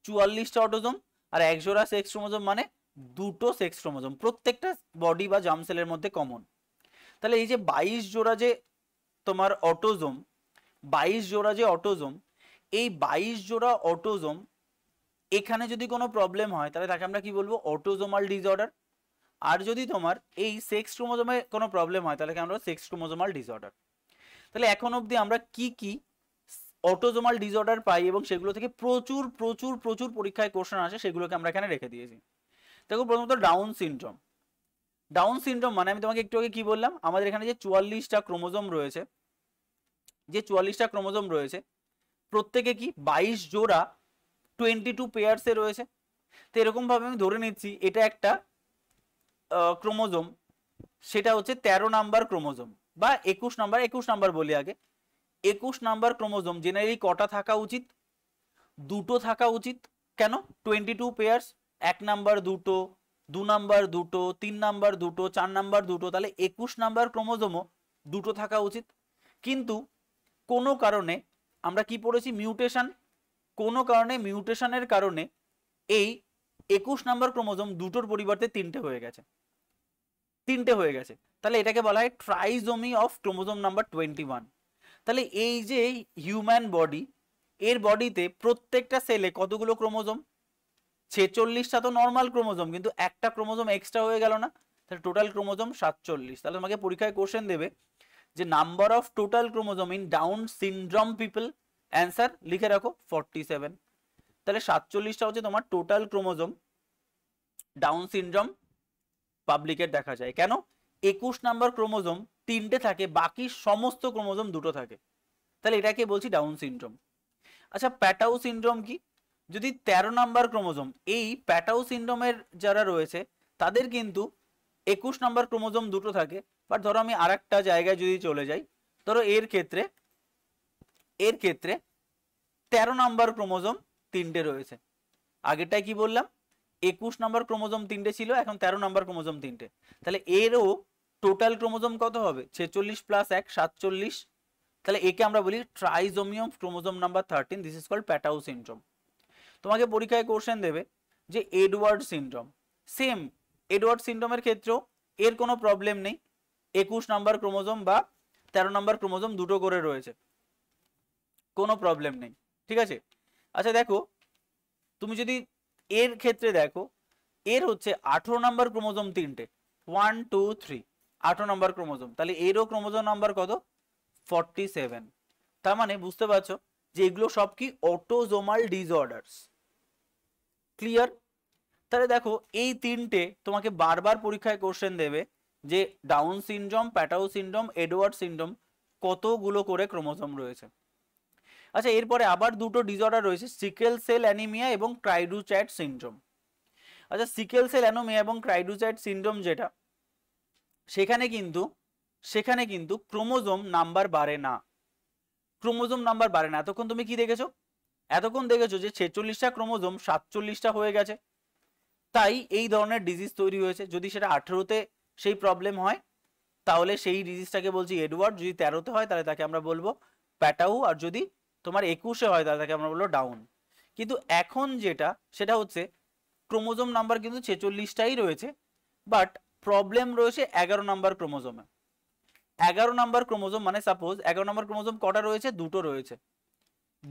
চুয়াল্লিশটা অটোজোম আর এক জোড়া সেক্স ক্রোমোজোম মানে দুটো সেক্স ক্রোমোজোম প্রত্যেকটা বডি বা জাম সেলের মধ্যে কমন তাহলে এই যে বাইশ জোড়া যে তোমার অটোজোম বাইশ জোড়া যে অটোজোম এই বাইশ জোড়া অটোজোম এখানে যদি কোনো প্রবলেম হয় তাহলে তাকে আমরা কি বলবো অটোজোমাল ডিসঅর্ডার আর যদি তোমার এই সেক্স ক্রোমোজোমে কোনো প্রবলেম হয় তাহলে আমরা সেক্স ক্রোমোজোমাল ডিসঅর্ডার তাহলে এখন অবধি আমরা কি কি অটোজোমাল ডিসঅর্ডার পাই এবং সেগুলো থেকে প্রচুর প্রচুর প্রচুর পরীক্ষায় কোশ্চেন আসে সেগুলোকে আমরা এখানে রেখে দিয়েছি দেখো প্রথমত ডাউন সিনড্রোম ডাউন সিনড্রোম মানে আমি তোমাকে একটু আগে কি বললাম আমাদের এখানে যে চুয়াল্লিশটা ক্রোমোজোম রয়েছে যে চুয়াল্লিশটা ক্রোমোজোম রয়েছে প্রত্যেকে কি বাইশ জোড়া টোয়েন্টি টু পেয়ার্সে রয়েছে তো এরকমভাবে আমি ধরে নিচ্ছি এটা একটা ক্রোমোজোম সেটা হচ্ছে ১৩ নাম্বার ক্রোমোজোম বা একুশ নম্বর একুশ নম্বর বলি আগে একুশ নম্বর ক্রোমোজোম জেনারেলি কটা থাকা উচিত দুটো থাকা উচিত কেন টোয়েন্টি টু পেয়ার্স এক নাম্বার দুটো দু নাম্বার দুটো তিন নাম্বার দুটো চার নাম্বার দুটো তাহলে একুশ নাম্বার ক্রোমোজোমও দুটো থাকা উচিত কিন্তু কোনো কারণে আমরা কি পড়েছি মিউটেশন কোনো কারণে মিউটেশনের কারণে এই একুশ নাম্বার ক্রোমোজোম দুটোর পরিবর্তে তিনটে হয়ে গেছে তিনটে হয়ে গেছে তাহলে এটাকে বলা হয় trisomy of chromosome number twenty one তাহলে এই যে হিউম্যান বডি এর বডিতে প্রত্যেকটা সেলে কতগুলো ক্রোমোজোম ছেচল্লিশটা তো নর্মাল ক্রোমোজোম কিন্তু একটা ক্রোমোজোম এক্সট্রা হয়ে গেল না তাহলে টোটাল ক্রোমোজোম সাতচল্লিশ তাহলে তোমাকে পরীক্ষায় কোশ্চেন দেবে যে number of total chromosome in Down syndrome people answer লিখে রাখো ফর্টি সেভেন তাহলে সাতচল্লিশটা হচ্ছে তোমার টোটাল ক্রোমোজোম ডাউন সিনড্রম পাবলিকের দেখা যায় কেন একুশ নাম্বার ক্রোমোজোম তিনটে থাকে বাকি সমস্ত ক্রোমোজোম দুটো থাকে তাহলে এটাকে বলছি ডাউন সিনড্রোম আচ্ছা প্যাটাউ সিনড্রোম কি যদি ১৩ নাম্বার ক্রোমোজোম এই প্যাটাউ সিনড্রোমের যারা রয়েছে তাদের কিন্তু একুশ নাম্বার ক্রোমোজোম দুটো থাকে বাট ধরো আমি আর জায়গায় যদি চলে যাই ধরো এর ক্ষেত্রে এর ক্ষেত্রে ১৩ নাম্বার ক্রোমোজোম তিনটে রয়েছে আগেরটায় কি বললাম একুশ নাম্বার ক্রোমোজোম তিনটে ছিল এখন ১৩ নাম্বার ক্রোমোজোম তিনটে তাহলে এরও টোটাল ক্রোমোজোম কত হবে ছেচল্লিশ প্লাস এক সাতচল্লিশ তাহলে একে আমরা বলি trisomy of chromosome number thirteen this is call Patau syndrome তোমাকে পরীক্ষায় কোশ্চেন দেবে যে এডওয়ার্ড সিনড্রোম সেম এডওয়ার্ড সিনড্রোমের ক্ষেত্রেও এর কোনো প্রবলেম নেই একুশ নাম্বার ক্রোমোজোম বা তেরো নাম্বার ক্রোমোজোম দুটো করে রয়েছে কোনো প্রবলেম নেই ঠিক আছে আচ্ছা দেখো তুমি যদি এর ক্ষেত্রে দেখো এর হচ্ছে আঠেরো নাম্বার ক্রোমোজোম তিনটে ওয়ান টু থ্রি আঠারো নম্বর ক্রোমোজোম তাহলে এরও ক্রোমোজোম নাম্বার কত ফর্টি সেভেন তার মানে বুঝতে পারছো যে এগুলো সব কি অটোজোমাল ডিসঅর্ডার্স ক্লিয়ার তাহলে দেখো এই তিনটে তোমাকে বারবার পরীক্ষায় কোশ্চেন দেবে যে Down syndrome Patau syndrome Edward syndrome কতগুলো করে ক্রোমোজোম রয়েছে আচ্ছা এরপরে আবার দুটো ডিসঅর্ডার রয়েছে সিকেল সেল অ্যানিমিয়া এবং ক্রাইডুচ্যাট সিনড্রোম আচ্ছা সিকেল সেল অ্যানোমিয়া এবং ক্রাইডুচ্যাট সিনড্রোম যেটা সেখানে কিন্তু সেখানে কিন্তু ক্রোমোজোম নাম্বার বাড়ে না ক্রোমোজোম নাম্বার বাড়ে না এতক্ষণ তুমি কি দেখেছো এতক্ষণ দেখেছো যে ছেচল্লিশটা ক্রোমোজোম সাতচল্লিশটা হয়ে গেছে তাই এই ধরনের ডিজিজ তৈরি হয়েছে যদি সেটা আঠেরোতে সেই প্রবলেম হয় তাহলে সেই ডিজিজটাকে বলছি এডওয়ার্ড যদি তেরোতে হয় তাহলে তাকে আমরা বলবো প্যাটাউ আর যদি তোমার একুশে হয় তাহলে তাকে আমরা বলবো ডাউন কিন্তু এখন যেটা সেটা হচ্ছে ক্রোমোজোম নাম্বার কিন্তু ছেচল্লিশটাই রয়েছে বাট প্রবলেম রয়েছে এগারো নাম্বার ক্রোমোজোমে এগারো নাম্বার ক্রোমোজোম মানে সাপোজ এগারো নাম্বার ক্রোমোজোম কটা রয়েছে দুটো রয়েছে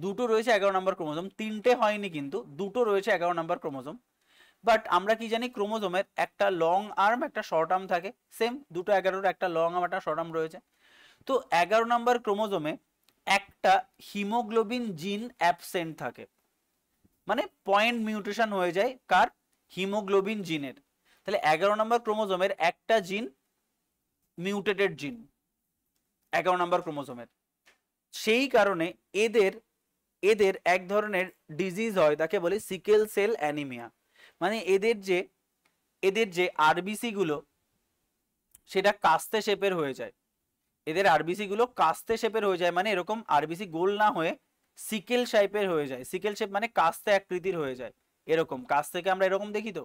দুটো রয়েছে এগারো নাম্বার ক্রোমোজোম তিনটে হয়নি কিন্তু দুটো রয়েছে এগারো নাম্বার ক্রোমোজোম বাট আমরা কি জানি ক্রোমোজোমের একটা লং আর্ম একটা শর্ট আর্ম থাকে সেম দুটো এগারোর একটা লং আর্ম একটা শর্ট আর্ম রয়েছে তো এগারো নাম্বার ক্রোমোজোমে একটা হিমোগ্লোবিন জিন অ্যাবসেন্ট থাকে মানে পয়েন্ট মিউটেশন হয়ে যায় কার হিমোগ্লোবিন জিনের তাহলে এগারো নম্বর ক্রোমোজোমের একটা জিন মিউটেটেড জিন এগারো নম্বর ক্রোমোজোমের সেই কারণে এদের এদের এক ধরনের ডিজিজ হয় তাকে বলে সিকেল সেল অ্যানিমিয়া মানে এদের যে এদের যে আরবিসিগুলো সেটা কাস্তে শেপের হয়ে যায় এদের আরবিসিগুলো কাস্তে শেপের হয়ে যায় মানে এরকম আরবিসি গোল না হয়ে সিকেল শাইপের হয়ে যায় সিকেল শেপ মানে কাস্তে আকৃতির হয়ে যায় এরকম কাছ থেকে আমরা এরকম দেখি তো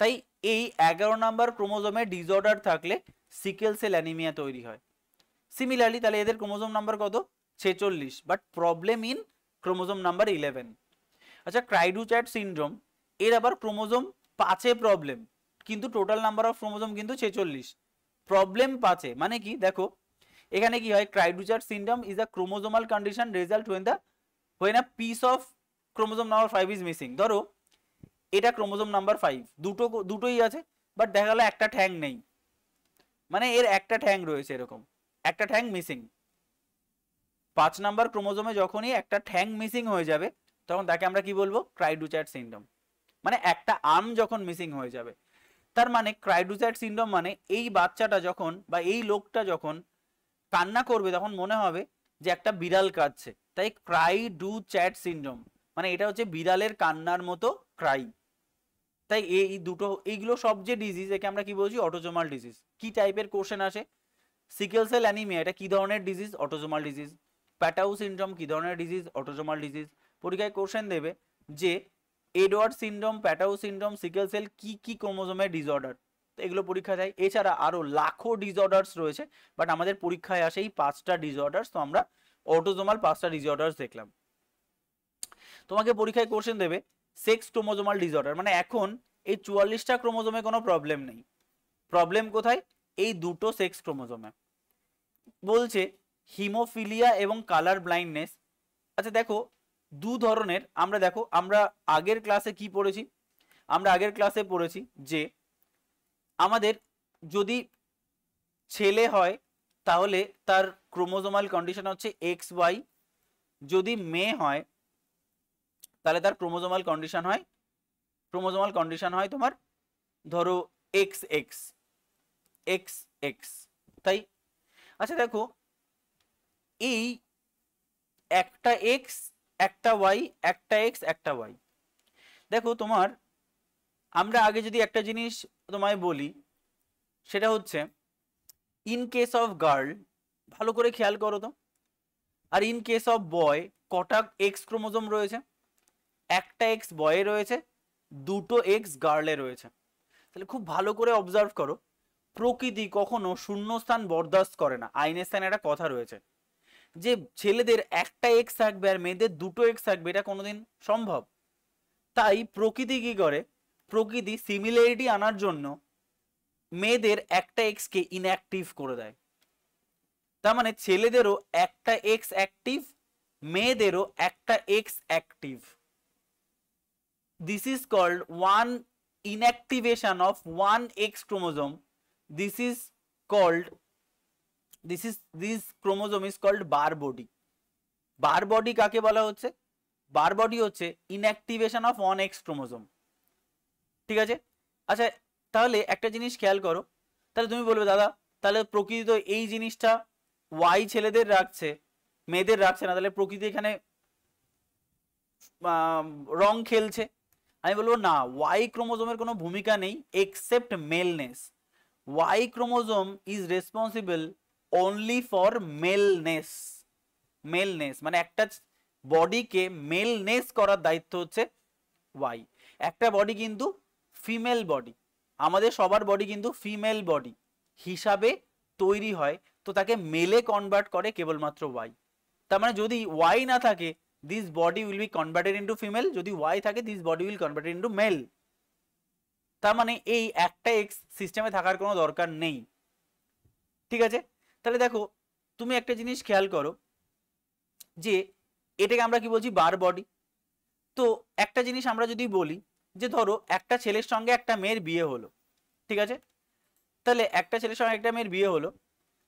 তাই এই এগারো নাম্বার ক্রোমোজোমে ডিসঅর্ডার থাকলে সিকেল সেল অ্যানিমিয়া তৈরি হয় সিমিলারলি তাহলে এদের ক্রোমোজোম নাম্বার কত ছেচল্লিশ but problem in chromosome number eleven আচ্ছা ক্রাইডুচ্যাট সিনড্রোম এর আবার ক্রোমোজোম পাঁচে প্রবলেম কিন্তু টোটাল নাম্বার অফ ক্রোমোজোম কিন্তু ছেচল্লিশ প্রবলেম পাঁচে মানে কি দেখো এখানে কি হয় cri du chat syndrome is a chromosomal condition result when the when a piece of chromosome number five is missing ধরো এটা ক্রোমোজোম নাম্বার ফাইভ দুটো দুটোই আছে বাট দেখা গেল একটা ঠ্যাং নেই মানে এর একটা ঠ্যাং রয়েছে এরকম একটা ঠ্যাং মিসিং পাঁচ নাম্বার ক্রোমোজোমে যখনই একটা ঠ্যাং মিসিং হয়ে যাবে তখন তাকে আমরা কি বলবো ক্রাইডুচ্যাট সিন্ডম মানে একটা আর্ম যখন মিসিং হয়ে যাবে তার মানে ক্রাইডুচ্যাট সিন্ডম মানে এই বাচ্চাটা যখন বা এই লোকটা যখন কান্না করবে তখন মনে হবে যে একটা বিড়াল কাঁদছে তাই ক্রাই ডু চ্যাট সিন্ড্রোম মানে এটা হচ্ছে বিড়ালের কান্নার মতো ক্রাই তাই এই দুটো এইগুলো সব যে ডিজিজ একে আমরা কি বলছি অটোজোমাল ডিজিজ কি টাইপের কোশ্চেন আসে সিকেল সেল অ্যানিমিয়া এটা কি ধরনের disease autosomal disease Patau syndrome কি ধরনের ডিজিজ অটোজোমাল ডিজিজ পরীক্ষায় কোশ্চেন দেবে যে Edward syndrome Patau syndrome sickle cell কি কি ক্রোমোজোমের ডিসঅর্ডার তো এগুলো পরীক্ষা দেয় এছাড়া আরও লাখো ডিসঅর্ডার্স রয়েছে বাট আমাদের পরীক্ষায় আসে এই পাঁচটা ডিসঅর্ডার্স তো আমরা অটোজোমাল পাঁচটা ডিজর্ডার্স দেখলাম তোমাকে পরীক্ষায় কোশ্চেন দেবে সেক্স ক্রোমোজোমাল ডিসঅর্ডার মানে এখন এই চুয়াল্লিশটা ক্রোমোজোমে কোনো প্রবলেম নেই প্রবলেম কোথায় এই দুটো সেক্স ক্রোমোজোমে বলছে হিমোফিলিয়া এবং কালার ব্লাইন্ডনেস আচ্ছা দেখো দু ধরনের আমরা দেখো আমরা আগের ক্লাসে কি পড়েছি আমরা আগের ক্লাসে পড়েছি যে আমাদের যদি ছেলে হয় তাহলে তার ক্রোমোজোমাল কন্ডিশন হচ্ছে এক্স ওয়াই যদি মেয়ে হয় তাহলে তার ক্রোমোজোমাল কন্ডিশন হয় ক্রোমোজোমাল কন্ডিশন হয় তোমার ধরো এক্স এক্স এক্স এক্স তাই আচ্ছা দেখো এই একটা এক্স একটা ওয়াই একটা এক্স একটা ওয়াই দেখো তোমার আমরা আগে যদি একটা জিনিস তোমায় বলি সেটা হচ্ছে ইন কেস অফ গার্ল ভালো করে খেয়াল করো তো আর ইন কেস অফ বয় কটা এক্স ক্রোমোজোম রয়েছে একটা এক্স বয়ে রয়েছে দুটো এক্স গার্লে রয়েছে তাহলে খুব ভালো করে অবজার্ভ করো প্রকৃতি কখনো শূন্যস্থান বরদাস্ত করে না আইনের স্থানে একটা কথা রয়েছে যে ছেলেদের একটা এক্স থাকবে আর মেয়েদের দুটো এক্স থাকবে এটা কোনোদিন সম্ভব তাই প্রকৃতি কি করে প্রকৃতি সিমিলারিটি আনার জন্য মেয়েদের একটা এক্সকে ইনঅ্যাক্টিভ করে দেয় তার মানে ছেলেদেরও একটা এক্স অ্যাক্টিভ মেয়েদেরও একটা X active this is called one inactivation of one X chromosome. This is called this is this chromosome is called bar body. Barr body কাকে বলা হচ্ছে বার বডি হচ্ছে inactivation of on X chromosome ঠিক আছে আচ্ছা তাহলে একটা জিনিস খেয়াল করো তাহলে তুমি বলবে দাদা তাহলে প্রকৃতি তো এই জিনিসটা ওয়াই ছেলেদের রাখছে মেয়েদের রাখছে না তাহলে প্রকৃতি এখানে রং খেলছে আমি বলবো না ওয়াই ক্রোমোজোমের কোনো ভূমিকা নেই except maleness Y chromosome is responsible only for maleness maleness মানে একটা বডিকে মেলনেস করার দায়িত্ব হচ্ছে ওয়াই একটা বডি কিন্তু ফিমেল বডি আমাদের সবার বডি কিন্তু ফিমেল বডি হিসাবে তৈরি হয় তো তাকে মেলে কনভার্ট করে কেবলমাত্র ওয়াই তার মানে যদি ওয়াই না থাকে this body will be converted into female যদি ওয়াই থাকে this body will converted into male তার মানে এই একটা এক্স সিস্টেমে থাকার কোনো দরকার নেই ঠিক আছে তাহলে দেখো তুমি একটা জিনিস খেয়াল করো যে এটাকে আমরা কি বলছি বার বডি তো একটা জিনিস আমরা যদি বলি যে ধরো একটা ছেলের সঙ্গে একটা মেয়ের বিয়ে হলো ঠিক আছে তাহলে একটা ছেলের সঙ্গে একটা মেয়ের বিয়ে হলো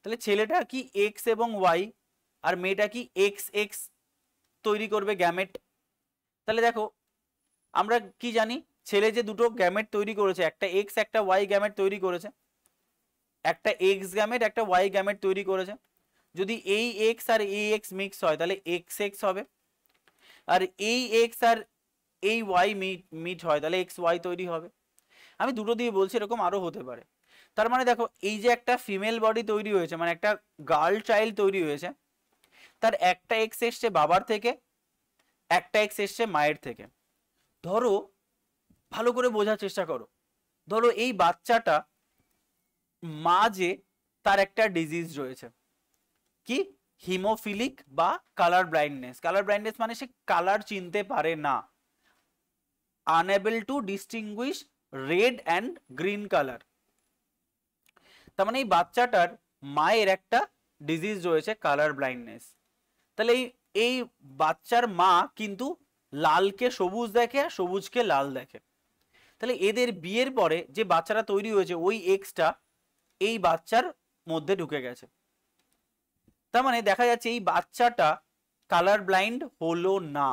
তাহলে ছেলেটা কি এক্স এবং ওয়াই আর মেয়েটা কি এক্স এক্স তৈরি করবে গ্যামেট তাহলে দেখো আমরা কি জানি ছেলে যে দুটো গ্যামেট তৈরি করেছে একটা এক্স একটা ওয়াই গ্যামেট তৈরি করেছে একটা এক্স গ্যামেট একটা ওয়াই গ্যামেট তৈরি করেছে যদি এই এক্স আর এই এক্স মিক্স হয় তাহলে এক্স এক্স হবে আর এই এক্স আর এই ওয়াই মিট মিট হয় তাহলে এক্স ওয়াই তৈরি হবে আমি দুটো দিয়ে বলছি এরকম আরও হতে পারে তার মানে দেখো এই যে একটা ফিমেল বডি তৈরি হয়েছে মানে একটা গার্ল চাইল্ড তৈরি হয়েছে তার একটা এক্স এসছে বাবার থেকে একটা এক্স এসছে মায়ের থেকে ধরো ভালো করে বোঝার চেষ্টা করো ধরো এই বাচ্চাটা মা যে তার একটা ডিজিজ রয়েছে কি হিমোফিলিক বা কালার ব্লাইন্ডনেস কালার ব্লাইন্ডনেস মানে সে কালার চিনতে পারে না unable to distinguish red and green colour তার মানে এই বাচ্চাটার মায়ের একটা ডিজিজ রয়েছে কালার ব্লাইন্ডনেস তাহলে এই এই বাচ্চার মা কিন্তু লালকে সবুজ দেখে আর সবুজকে লাল দেখে তাহলে এদের বিয়ের পরে যে বাচ্চারা তৈরি হয়েছে ওই এক্সটা এই বাচ্চার মধ্যে ঢুকে গেছে তার মানে দেখা যাচ্ছে এই বাচ্চাটা কালার ব্লাইন্ড হলো না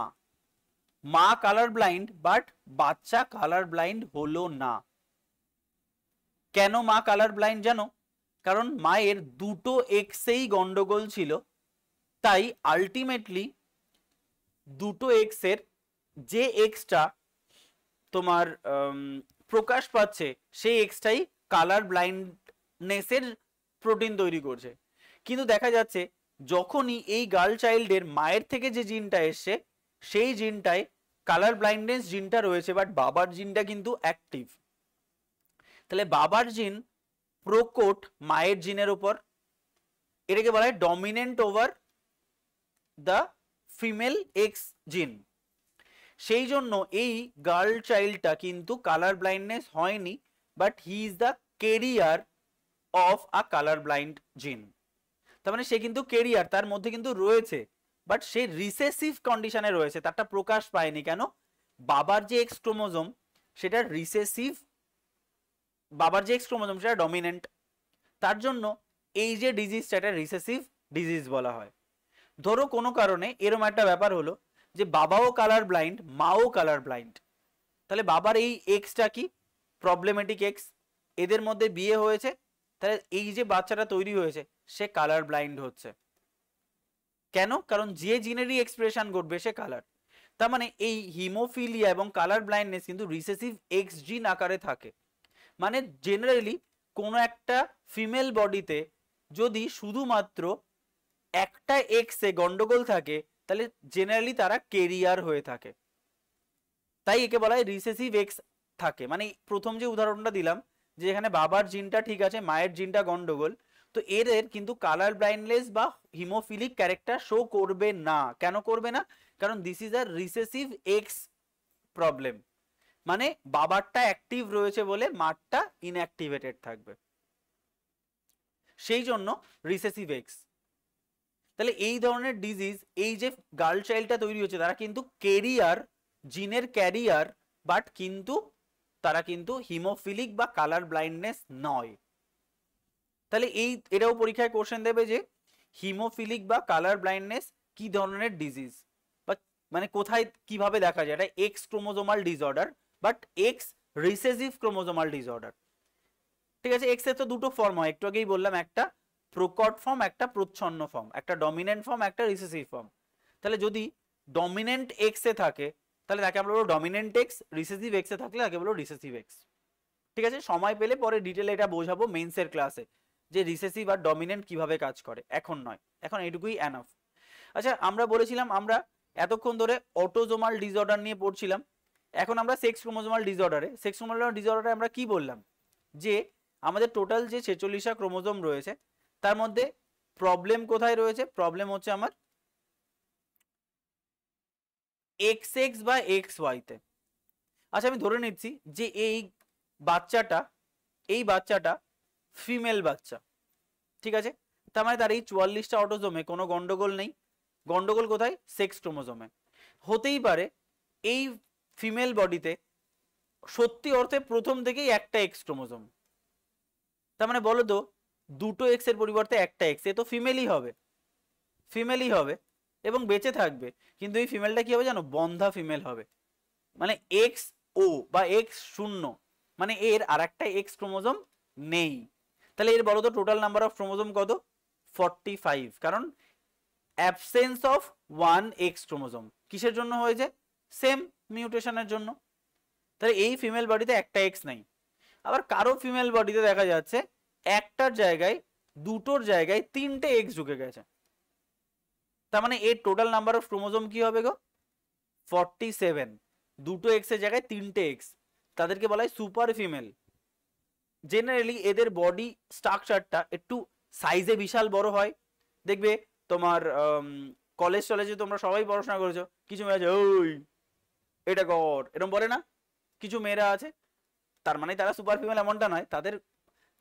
মা কালার ব্লাইন্ড বাট বাচ্চা কালার ব্লাইন্ড হলো না কেন মা কালার ব্লাইন্ড জানো কারণ মায়ের দুটো এক্সেই গন্ডগোল ছিল তাই আলটিমেটলি দুটো এক্সের যে এক্সটা তোমার প্রকাশ পাচ্ছে সেই এক্সটাই কালার ব্লাইন্ডনেসের প্রোটিন তৈরি করছে কিন্তু দেখা যাচ্ছে যখনই এই গার্ল চাইল্ডের মায়ের থেকে যে জিনটা এসছে সেই জিনটায় কালার ব্লাইন্ডনেস জিনটা রয়েছে বাট বাবার জিনটা কিন্তু অ্যাক্টিভ তাহলে বাবার জিন প্রকোট মায়ের জিনের উপর এটাকে বলা হয় dominant over the female X gene সেই জন্য এই গার্ল চাইল্ডটা কিন্তু কালার ব্লাইন্ডনেস হয়নি but he is the carrier of a colour blind gene তার মানে সে কিন্তু কেরিয়ার তার মধ্যে কিন্তু রয়েছে বাট সে রিসেসিভ কন্ডিশনে রয়েছে তারটা প্রকাশ পায়নি কেন বাবার যে এক্স ক্রোমোজোম সেটা রিসেসিভ বাবার যে এক্স সেটা ডমিনেন্ট তার জন্য এই যে ডিজিজটা এটা রিসেসিভ ডিজিজ বলা হয় ধরো কোনো কারণে এরম একটা ব্যাপার হলো যে বাবাও কালার ব্লাইন্ড মাও কালার ব্লাইন্ড তাহলে বাবার এই এক্সটা কি প্রবলেমেটিক এক্স এদের মধ্যে বিয়ে হয়েছে তাহলে এই যে বাচ্চাটা তৈরি হয়েছে সে কালার ব্লাইন্ড হচ্ছে কেন কারণ যে জিনেরই এক্সপ্রেশন ঘটবে সে কালার তার মানে এই হিমোফিলিয়া এবং কালার ব্লাইন্ডনেস কিন্তু রিসেসিভ এক্স জিন আকারে থাকে মানে জেনারেলি কোনো একটা ফিমেল বডিতে যদি শুধুমাত্র একটা এক্সে গন্ডগোল থাকে তাহলে জেনারেলি তারা কেরিয়ার হয়ে থাকে তাই একে বলা হয় রিসেসিভ এক্স থাকে মানে প্রথম যে উদাহরণটা দিলাম যে এখানে বাবার জিনটা ঠিক আছে মায়ের জিনটা গন্ডগোল তো এদের কিন্তু কালার ব্লাইন্ডলেস বা হিমোফিলিক ক্যারেক্টার শো করবে না কেন করবে না কারণ this is a recessive X problem মানে বাবারটা অ্যাক্টিভ রয়েছে বলে মারটা ইনঅ্যাক্টিভেটেড থাকবে সেই জন্য রিসেসিভ এক্স তাহলে এই ধরনের ডিজিজ এই যে গার্ল চাইল্ডটা তৈরি হচ্ছে তারা কিন্তু ক্যারিয়ার জিনের ক্যারিয়ার বাট কিন্তু তারা কিন্তু হিমোফিলিক বা কালার ব্লাইন্ডনেস নয় তাহলে এই এটাও পরীক্ষায় কোশ্চেন দেবে যে হিমোফিলিক বা কালার ব্লাইন্ডনেস কি ধরনের ডিজিজ বা মানে কোথায় কিভাবে দেখা যায় এটা X chromosomal disorder but X recessive chromosomal disorder ঠিক আছে এক্সের তো দুটো ফর্ম হয় একটু আগেই বললাম একটা প্রকট ফর্ম একটা প্রচ্ছন্ন ফর্ম একটা ডমিনেন্ট ফর্ম একটা রিসেসিভ ফর্ম তাহলে যদি ডমিনেন্ট এক্সে থাকে তাহলে তাকে আমরা বলবো ডমিনেন্ট এক্স রিসেসিভ এক্স এ থাকলে তাকে বলবো রিসেসিভ এক্স ঠিক আছে সময় পেলে পরে ডিটেলে এটা বোঝাবো মেন্সের ক্লাসে যে রিসেসিভ আর ডমিনেন্ট কিভাবে কাজ করে এখন নয় এখন এটুকুই অ্যানাফ আচ্ছা আমরা বলেছিলাম আমরা এতক্ষণ ধরে অটোজোমাল ডিসঅর্ডার নিয়ে পড়ছিলাম এখন আমরা সেক্স ক্রোমোজোমাল ডিসঅর্ডারে সেক্স ক্রোমোজোমাল ডিসঅর্ডারে আমরা কি বললাম যে আমাদের টোটাল যে ছেচল্লিশটা ক্রোমোজোম রয়েছে তার মধ্যে প্রবলেম কোথায় রয়েছে প্রবলেম হচ্ছে আমার এক্স এক্স বা এক্স ওয়াইতে আচ্ছা আমি ধরে নিচ্ছি যে এই বাচ্চাটা এই বাচ্চাটা ফিমেল বাচ্চা ঠিক আছে তার মানে তার এই চুয়াল্লিশটা অটোজোমে কোনো গন্ডগোল নেই গন্ডগোল কোথায় সেক্স ক্রোমোজোমে হতেই পারে এই ফিমেল বডিতে সত্যি অর্থে প্রথম থেকেই একটা এক্স ক্রোমোজোম তার মানে বলো তো দুটো এক্স এর পরিবর্তে একটা এক্স এ তো ফিমেলই হবে ফিমেলই হবে এবং বেঁচে থাকবে কিন্তু এই ফিমেলটা কি হবে জানো বন্ধা ফিমেল হবে মানে এক্স ও বা এক্স শূন্য মানে এর আর একটা এক্স ক্রোমোজম নেই তাহলে এর বলো তো টোটাল নাম্বার অফ ক্রোমোজম কত ফর্টি ফাইভ কারণ absence of one X chromosome কিসের জন্য হয়েছে সেম মিউটেশনের জন্য তাহলে এই ফিমেল বডিতে একটা এক্স নাই আবার কারো ফিমেল বডিতে দেখা যাচ্ছে একটার জায়গায় দুটোর জায়গায় তিনটে এক্স ঢুকে গেছে তার মানে এর টোটাল নাম্বার অফ ক্রোমোজোম কি হবে গো ফর্টি সেভেন দুটো এক্সের জায়গায় তিনটে এক্স তাদেরকে বলা হয় সুপার ফিমেল জেনারেলি এদের বডি স্ট্রাকচারটা একটু সাইজে বিশাল বড় হয় দেখবে তোমার কলেজ টলেজে তোমরা সবাই পড়াশোনা করেছো কিছু মেয়ে আছে ওই এটা কর এরকম বলে না কিছু মেয়েরা আছে তার মানে তারা সুপার ফিমেল এমনটা নয় তাদের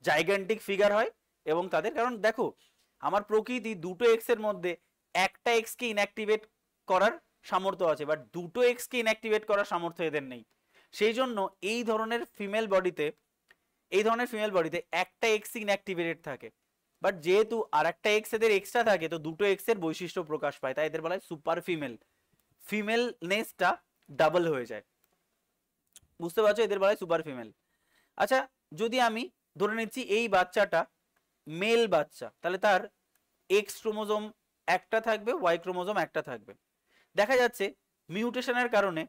জাইগ্যান্টিক ফিগার হয় এবং তাদের কারণ দেখো আমার প্রকৃতি দুটো এক্সের মধ্যে একটা এক্সকে ইনঅ্যাক্টিভেট করার সামর্থ্য আছে বাট দুটো এক্সকে ইনঅ্যাক্টিভেট করার সামর্থ্য এদের নেই সেই জন্য এই ধরনের ফিমেল বডিতে এই ধরনের ফিমেল বডিতে একটা এক্স ইনঅ্যাক্টিভেটেড থাকে বাট যেহেতু আর একটা এক্স এদের এক্সট্রা থাকে তো দুটো এক্সের বৈশিষ্ট্য প্রকাশ পায় তাই এদের বলা হয় সুপার ফিমেল ফিমেলনেসটা ডাবল হয়ে যায় বুঝতে পারছো এদের বলা হয় সুপার ফিমেল আচ্ছা যদি আমি ধরে নিচ্ছি এই বাচ্চাটা মেল বাচ্চা তাহলে তার এক্স ক্রোমোজম একটা থাকবে ওয়াই ক্রোমোজোম একটা থাকবে দেখা যাচ্ছে মিউটেশনের কারণে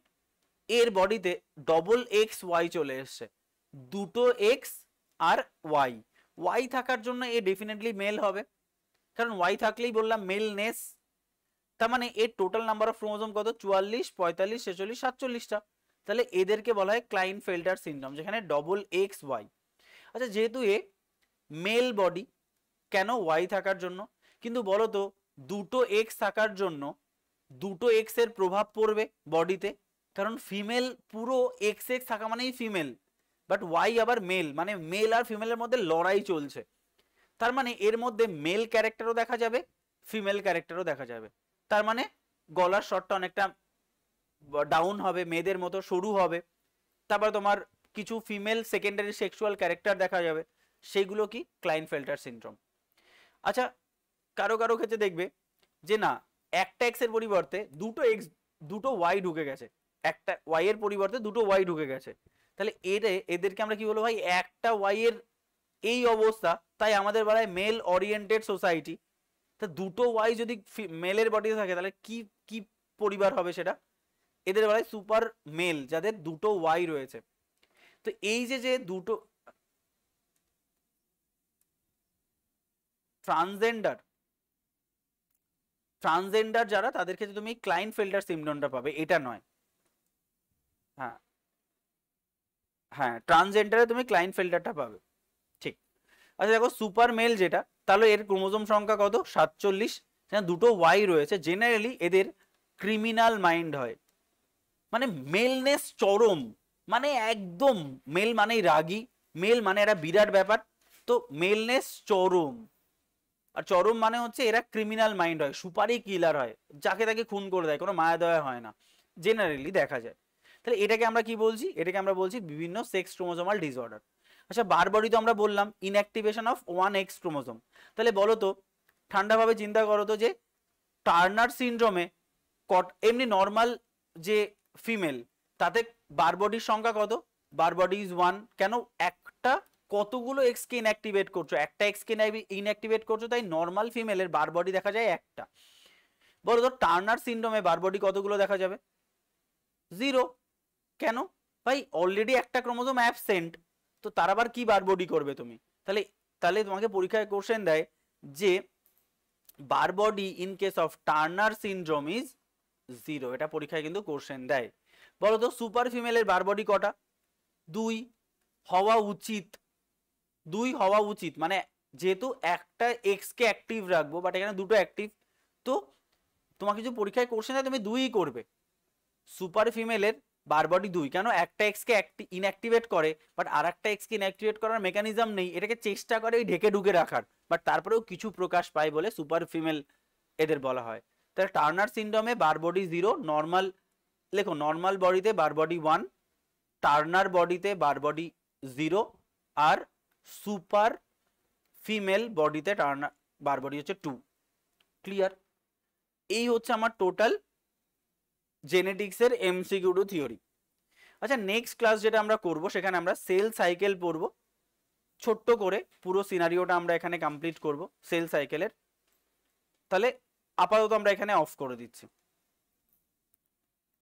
এর বডিতে ডবল এক্স ওয়াই চলে এসছে দুটো এক্স আর ওয়াই ওয়াই থাকার জন্য এ ডেফিনেটলি মেল হবে কারণ ওয়াই থাকলেই বললাম মেলনেস তার মানে এর টোটাল নাম্বার অফ ক্রোমোজম কত চুয়াল্লিশ পঁয়তাল্লিশ ছেচল্লিশ সাতচল্লিশটা তাহলে এদেরকে বলা হয় ক্লাইন ফেল্টার সিনড্রম যেখানে ডবল এক্স ওয়াই আচ্ছা যেহেতু এ মেল বডি কেন ওয়াই থাকার জন্য কিন্তু বলো তো দুটো এক্স থাকার জন্য দুটো এক্স এর প্রভাব পড়বে বডিতে কারণ ফিমেল পুরো এক্স এক্স থাকা মানেই ফিমেল বাট ওয়াই আবার মেল মানে মেল আর ফিমেলের মধ্যে লড়াই চলছে তার মানে এর মধ্যে মেল ক্যারেক্টারও দেখা যাবে ফিমেল ক্যারেক্টারও দেখা যাবে তার মানে গলার শটটা অনেকটা ডাউন হবে মেয়েদের মতো সরু হবে তারপর তোমার কিছু ফিমেল সেকেন্ডারি সেক্সুয়াল ক্যারেক্টার দেখা যাবে সেইগুলো কি ক্লাইন ফেল্টার সিনড্রোম আচ্ছা কারো কারো ক্ষেত্রে দেখবে যে না একটা এক্সের পরিবর্তে দুটো এক্স দুটো ওয়াই ঢুকে গেছে একটা ওয়াই এর পরিবর্তে দুটো ওয়াই ঢুকে গেছে তাহলে এরে এদেরকে আমরা কি বলবো ভাই একটা ওয়াই এর এই অবস্থা তাই আমাদের বেলায় মেল ওরিয়েন্টেড সোসাইটি তা দুটো ওয়াই যদি মেলের বডিতে থাকে তাহলে কি কি পরিবার হবে সেটা এদের বেলায় সুপার মেল যাদের দুটো ওয়াই রয়েছে তো এই যে যে দুটো ট্রান্সজেন্ডার ট্রান্সজেন্ডার যারা তাদের ক্ষেত্রে তুমি ক্লাইন ফিল্টার সিমডনটা পাবে এটা নয় হ্যাঁ হ্যাঁ ট্রান্সজেন্ডারে তুমি ক্লাইন ফিল্টারটা পাবে ঠিক আচ্ছা দেখো সুপার মেল যেটা তাহলে এর ক্রোমোজোম সংখ্যা কত সাতচল্লিশ দুটো ওয়াই রয়েছে জেনারেলি এদের ক্রিমিনাল মাইন্ড হয় মানে মেলনেস চরম মানে একদম মেল মানেই রাগি মেল মানে এরা বিরাট ব্যাপার তো মেলনেস চরম আর চরম মানে হচ্ছে এরা ক্রিমিনাল মাইন্ড হয় সুপারি কিলার হয় যাকে তাকে খুন করে দেয় কোনো মায়া দয়া হয় না জেনারেলি দেখা যায় তাহলে এটাকে আমরা কি বলছি এটাকে আমরা বলছি বিভিন্ন সেক্স ক্রোমোজোমাল ডিসঅর্ডার আচ্ছা বারবারই তো আমরা বললাম inactivation of one X chromosome তাহলে বলো তো ঠান্ডাভাবে চিন্তা করো তো যে টার্নার সিনড্রোমে কট এমনি নর্মাল যে ফিমেল তাতে বারবডির সংখ্যা কত বারবডি ইজ ওয়ান কেন একটা কতগুলো এক্সকে ইনঅ্যাক্টিভেট করছো একটা এক্সকে ইনঅ্যাক্টিভেট করছো তাই নর্মাল ফিমেলের বারবডি দেখা যায় একটা বলো তো টার্নার সিন্ড্রোমে বারবডি কতগুলো দেখা যাবে জিরো কেন ভাই অলরেডি একটা ক্রোমোজোম অ্যাবসেন্ট তো তার আবার কি বারবডি করবে তুমি তাহলে তাহলে তোমাকে পরীক্ষায় কোশ্চেন দেয় যে Barr body in case of Turner syndrome is zero এটা পরীক্ষায় কিন্তু কোশ্চেন দেয় বলতো সুপার ফিমেলের বারবডি কটা দুই হওয়া উচিত দুই হওয়া উচিত মানে যেহেতু একটা এক্সকে অ্যাক্টিভ রাখবো বাট এখানে দুটো অ্যাক্টিভ তো তোমাকে যে পরীক্ষায় কোর্সে না তুমি দুইই করবে সুপার ফিমেলের বারবডি দুই কেন একটা এক্সকে ইনঅ্যাক্টিভেট করে বাট আর একটা এক্সকে ইনঅ্যাক্টিভেট করার মেকানিজম নেই এটাকে চেষ্টা করে ঢেকে ঢুকে রাখার বাট তারপরেও কিছু প্রকাশ পায় বলে সুপার ফিমেল এদের বলা হয় তাহলে Turner Barr Barr body zero normal লেখো নর্মাল বডিতে বার বডি ওয়ান টার্নার বডিতে বার বডি জিরো আর সুপার ফিমেল বডিতে টার্নার বার বডি হচ্ছে টু ক্লিয়ার এই হচ্ছে আমার টোটাল জেনেটিক্সের এমসিকিউডু থিওরি আচ্ছা নেক্সট ক্লাস যেটা আমরা করব সেখানে আমরা সেল সাইকেল পড়ব ছোট্ট করে পুরো সিনারিওটা আমরা এখানে কমপ্লিট করব সেল সাইকেলের তাহলে আপাতত আমরা এখানে অফ করে দিচ্ছি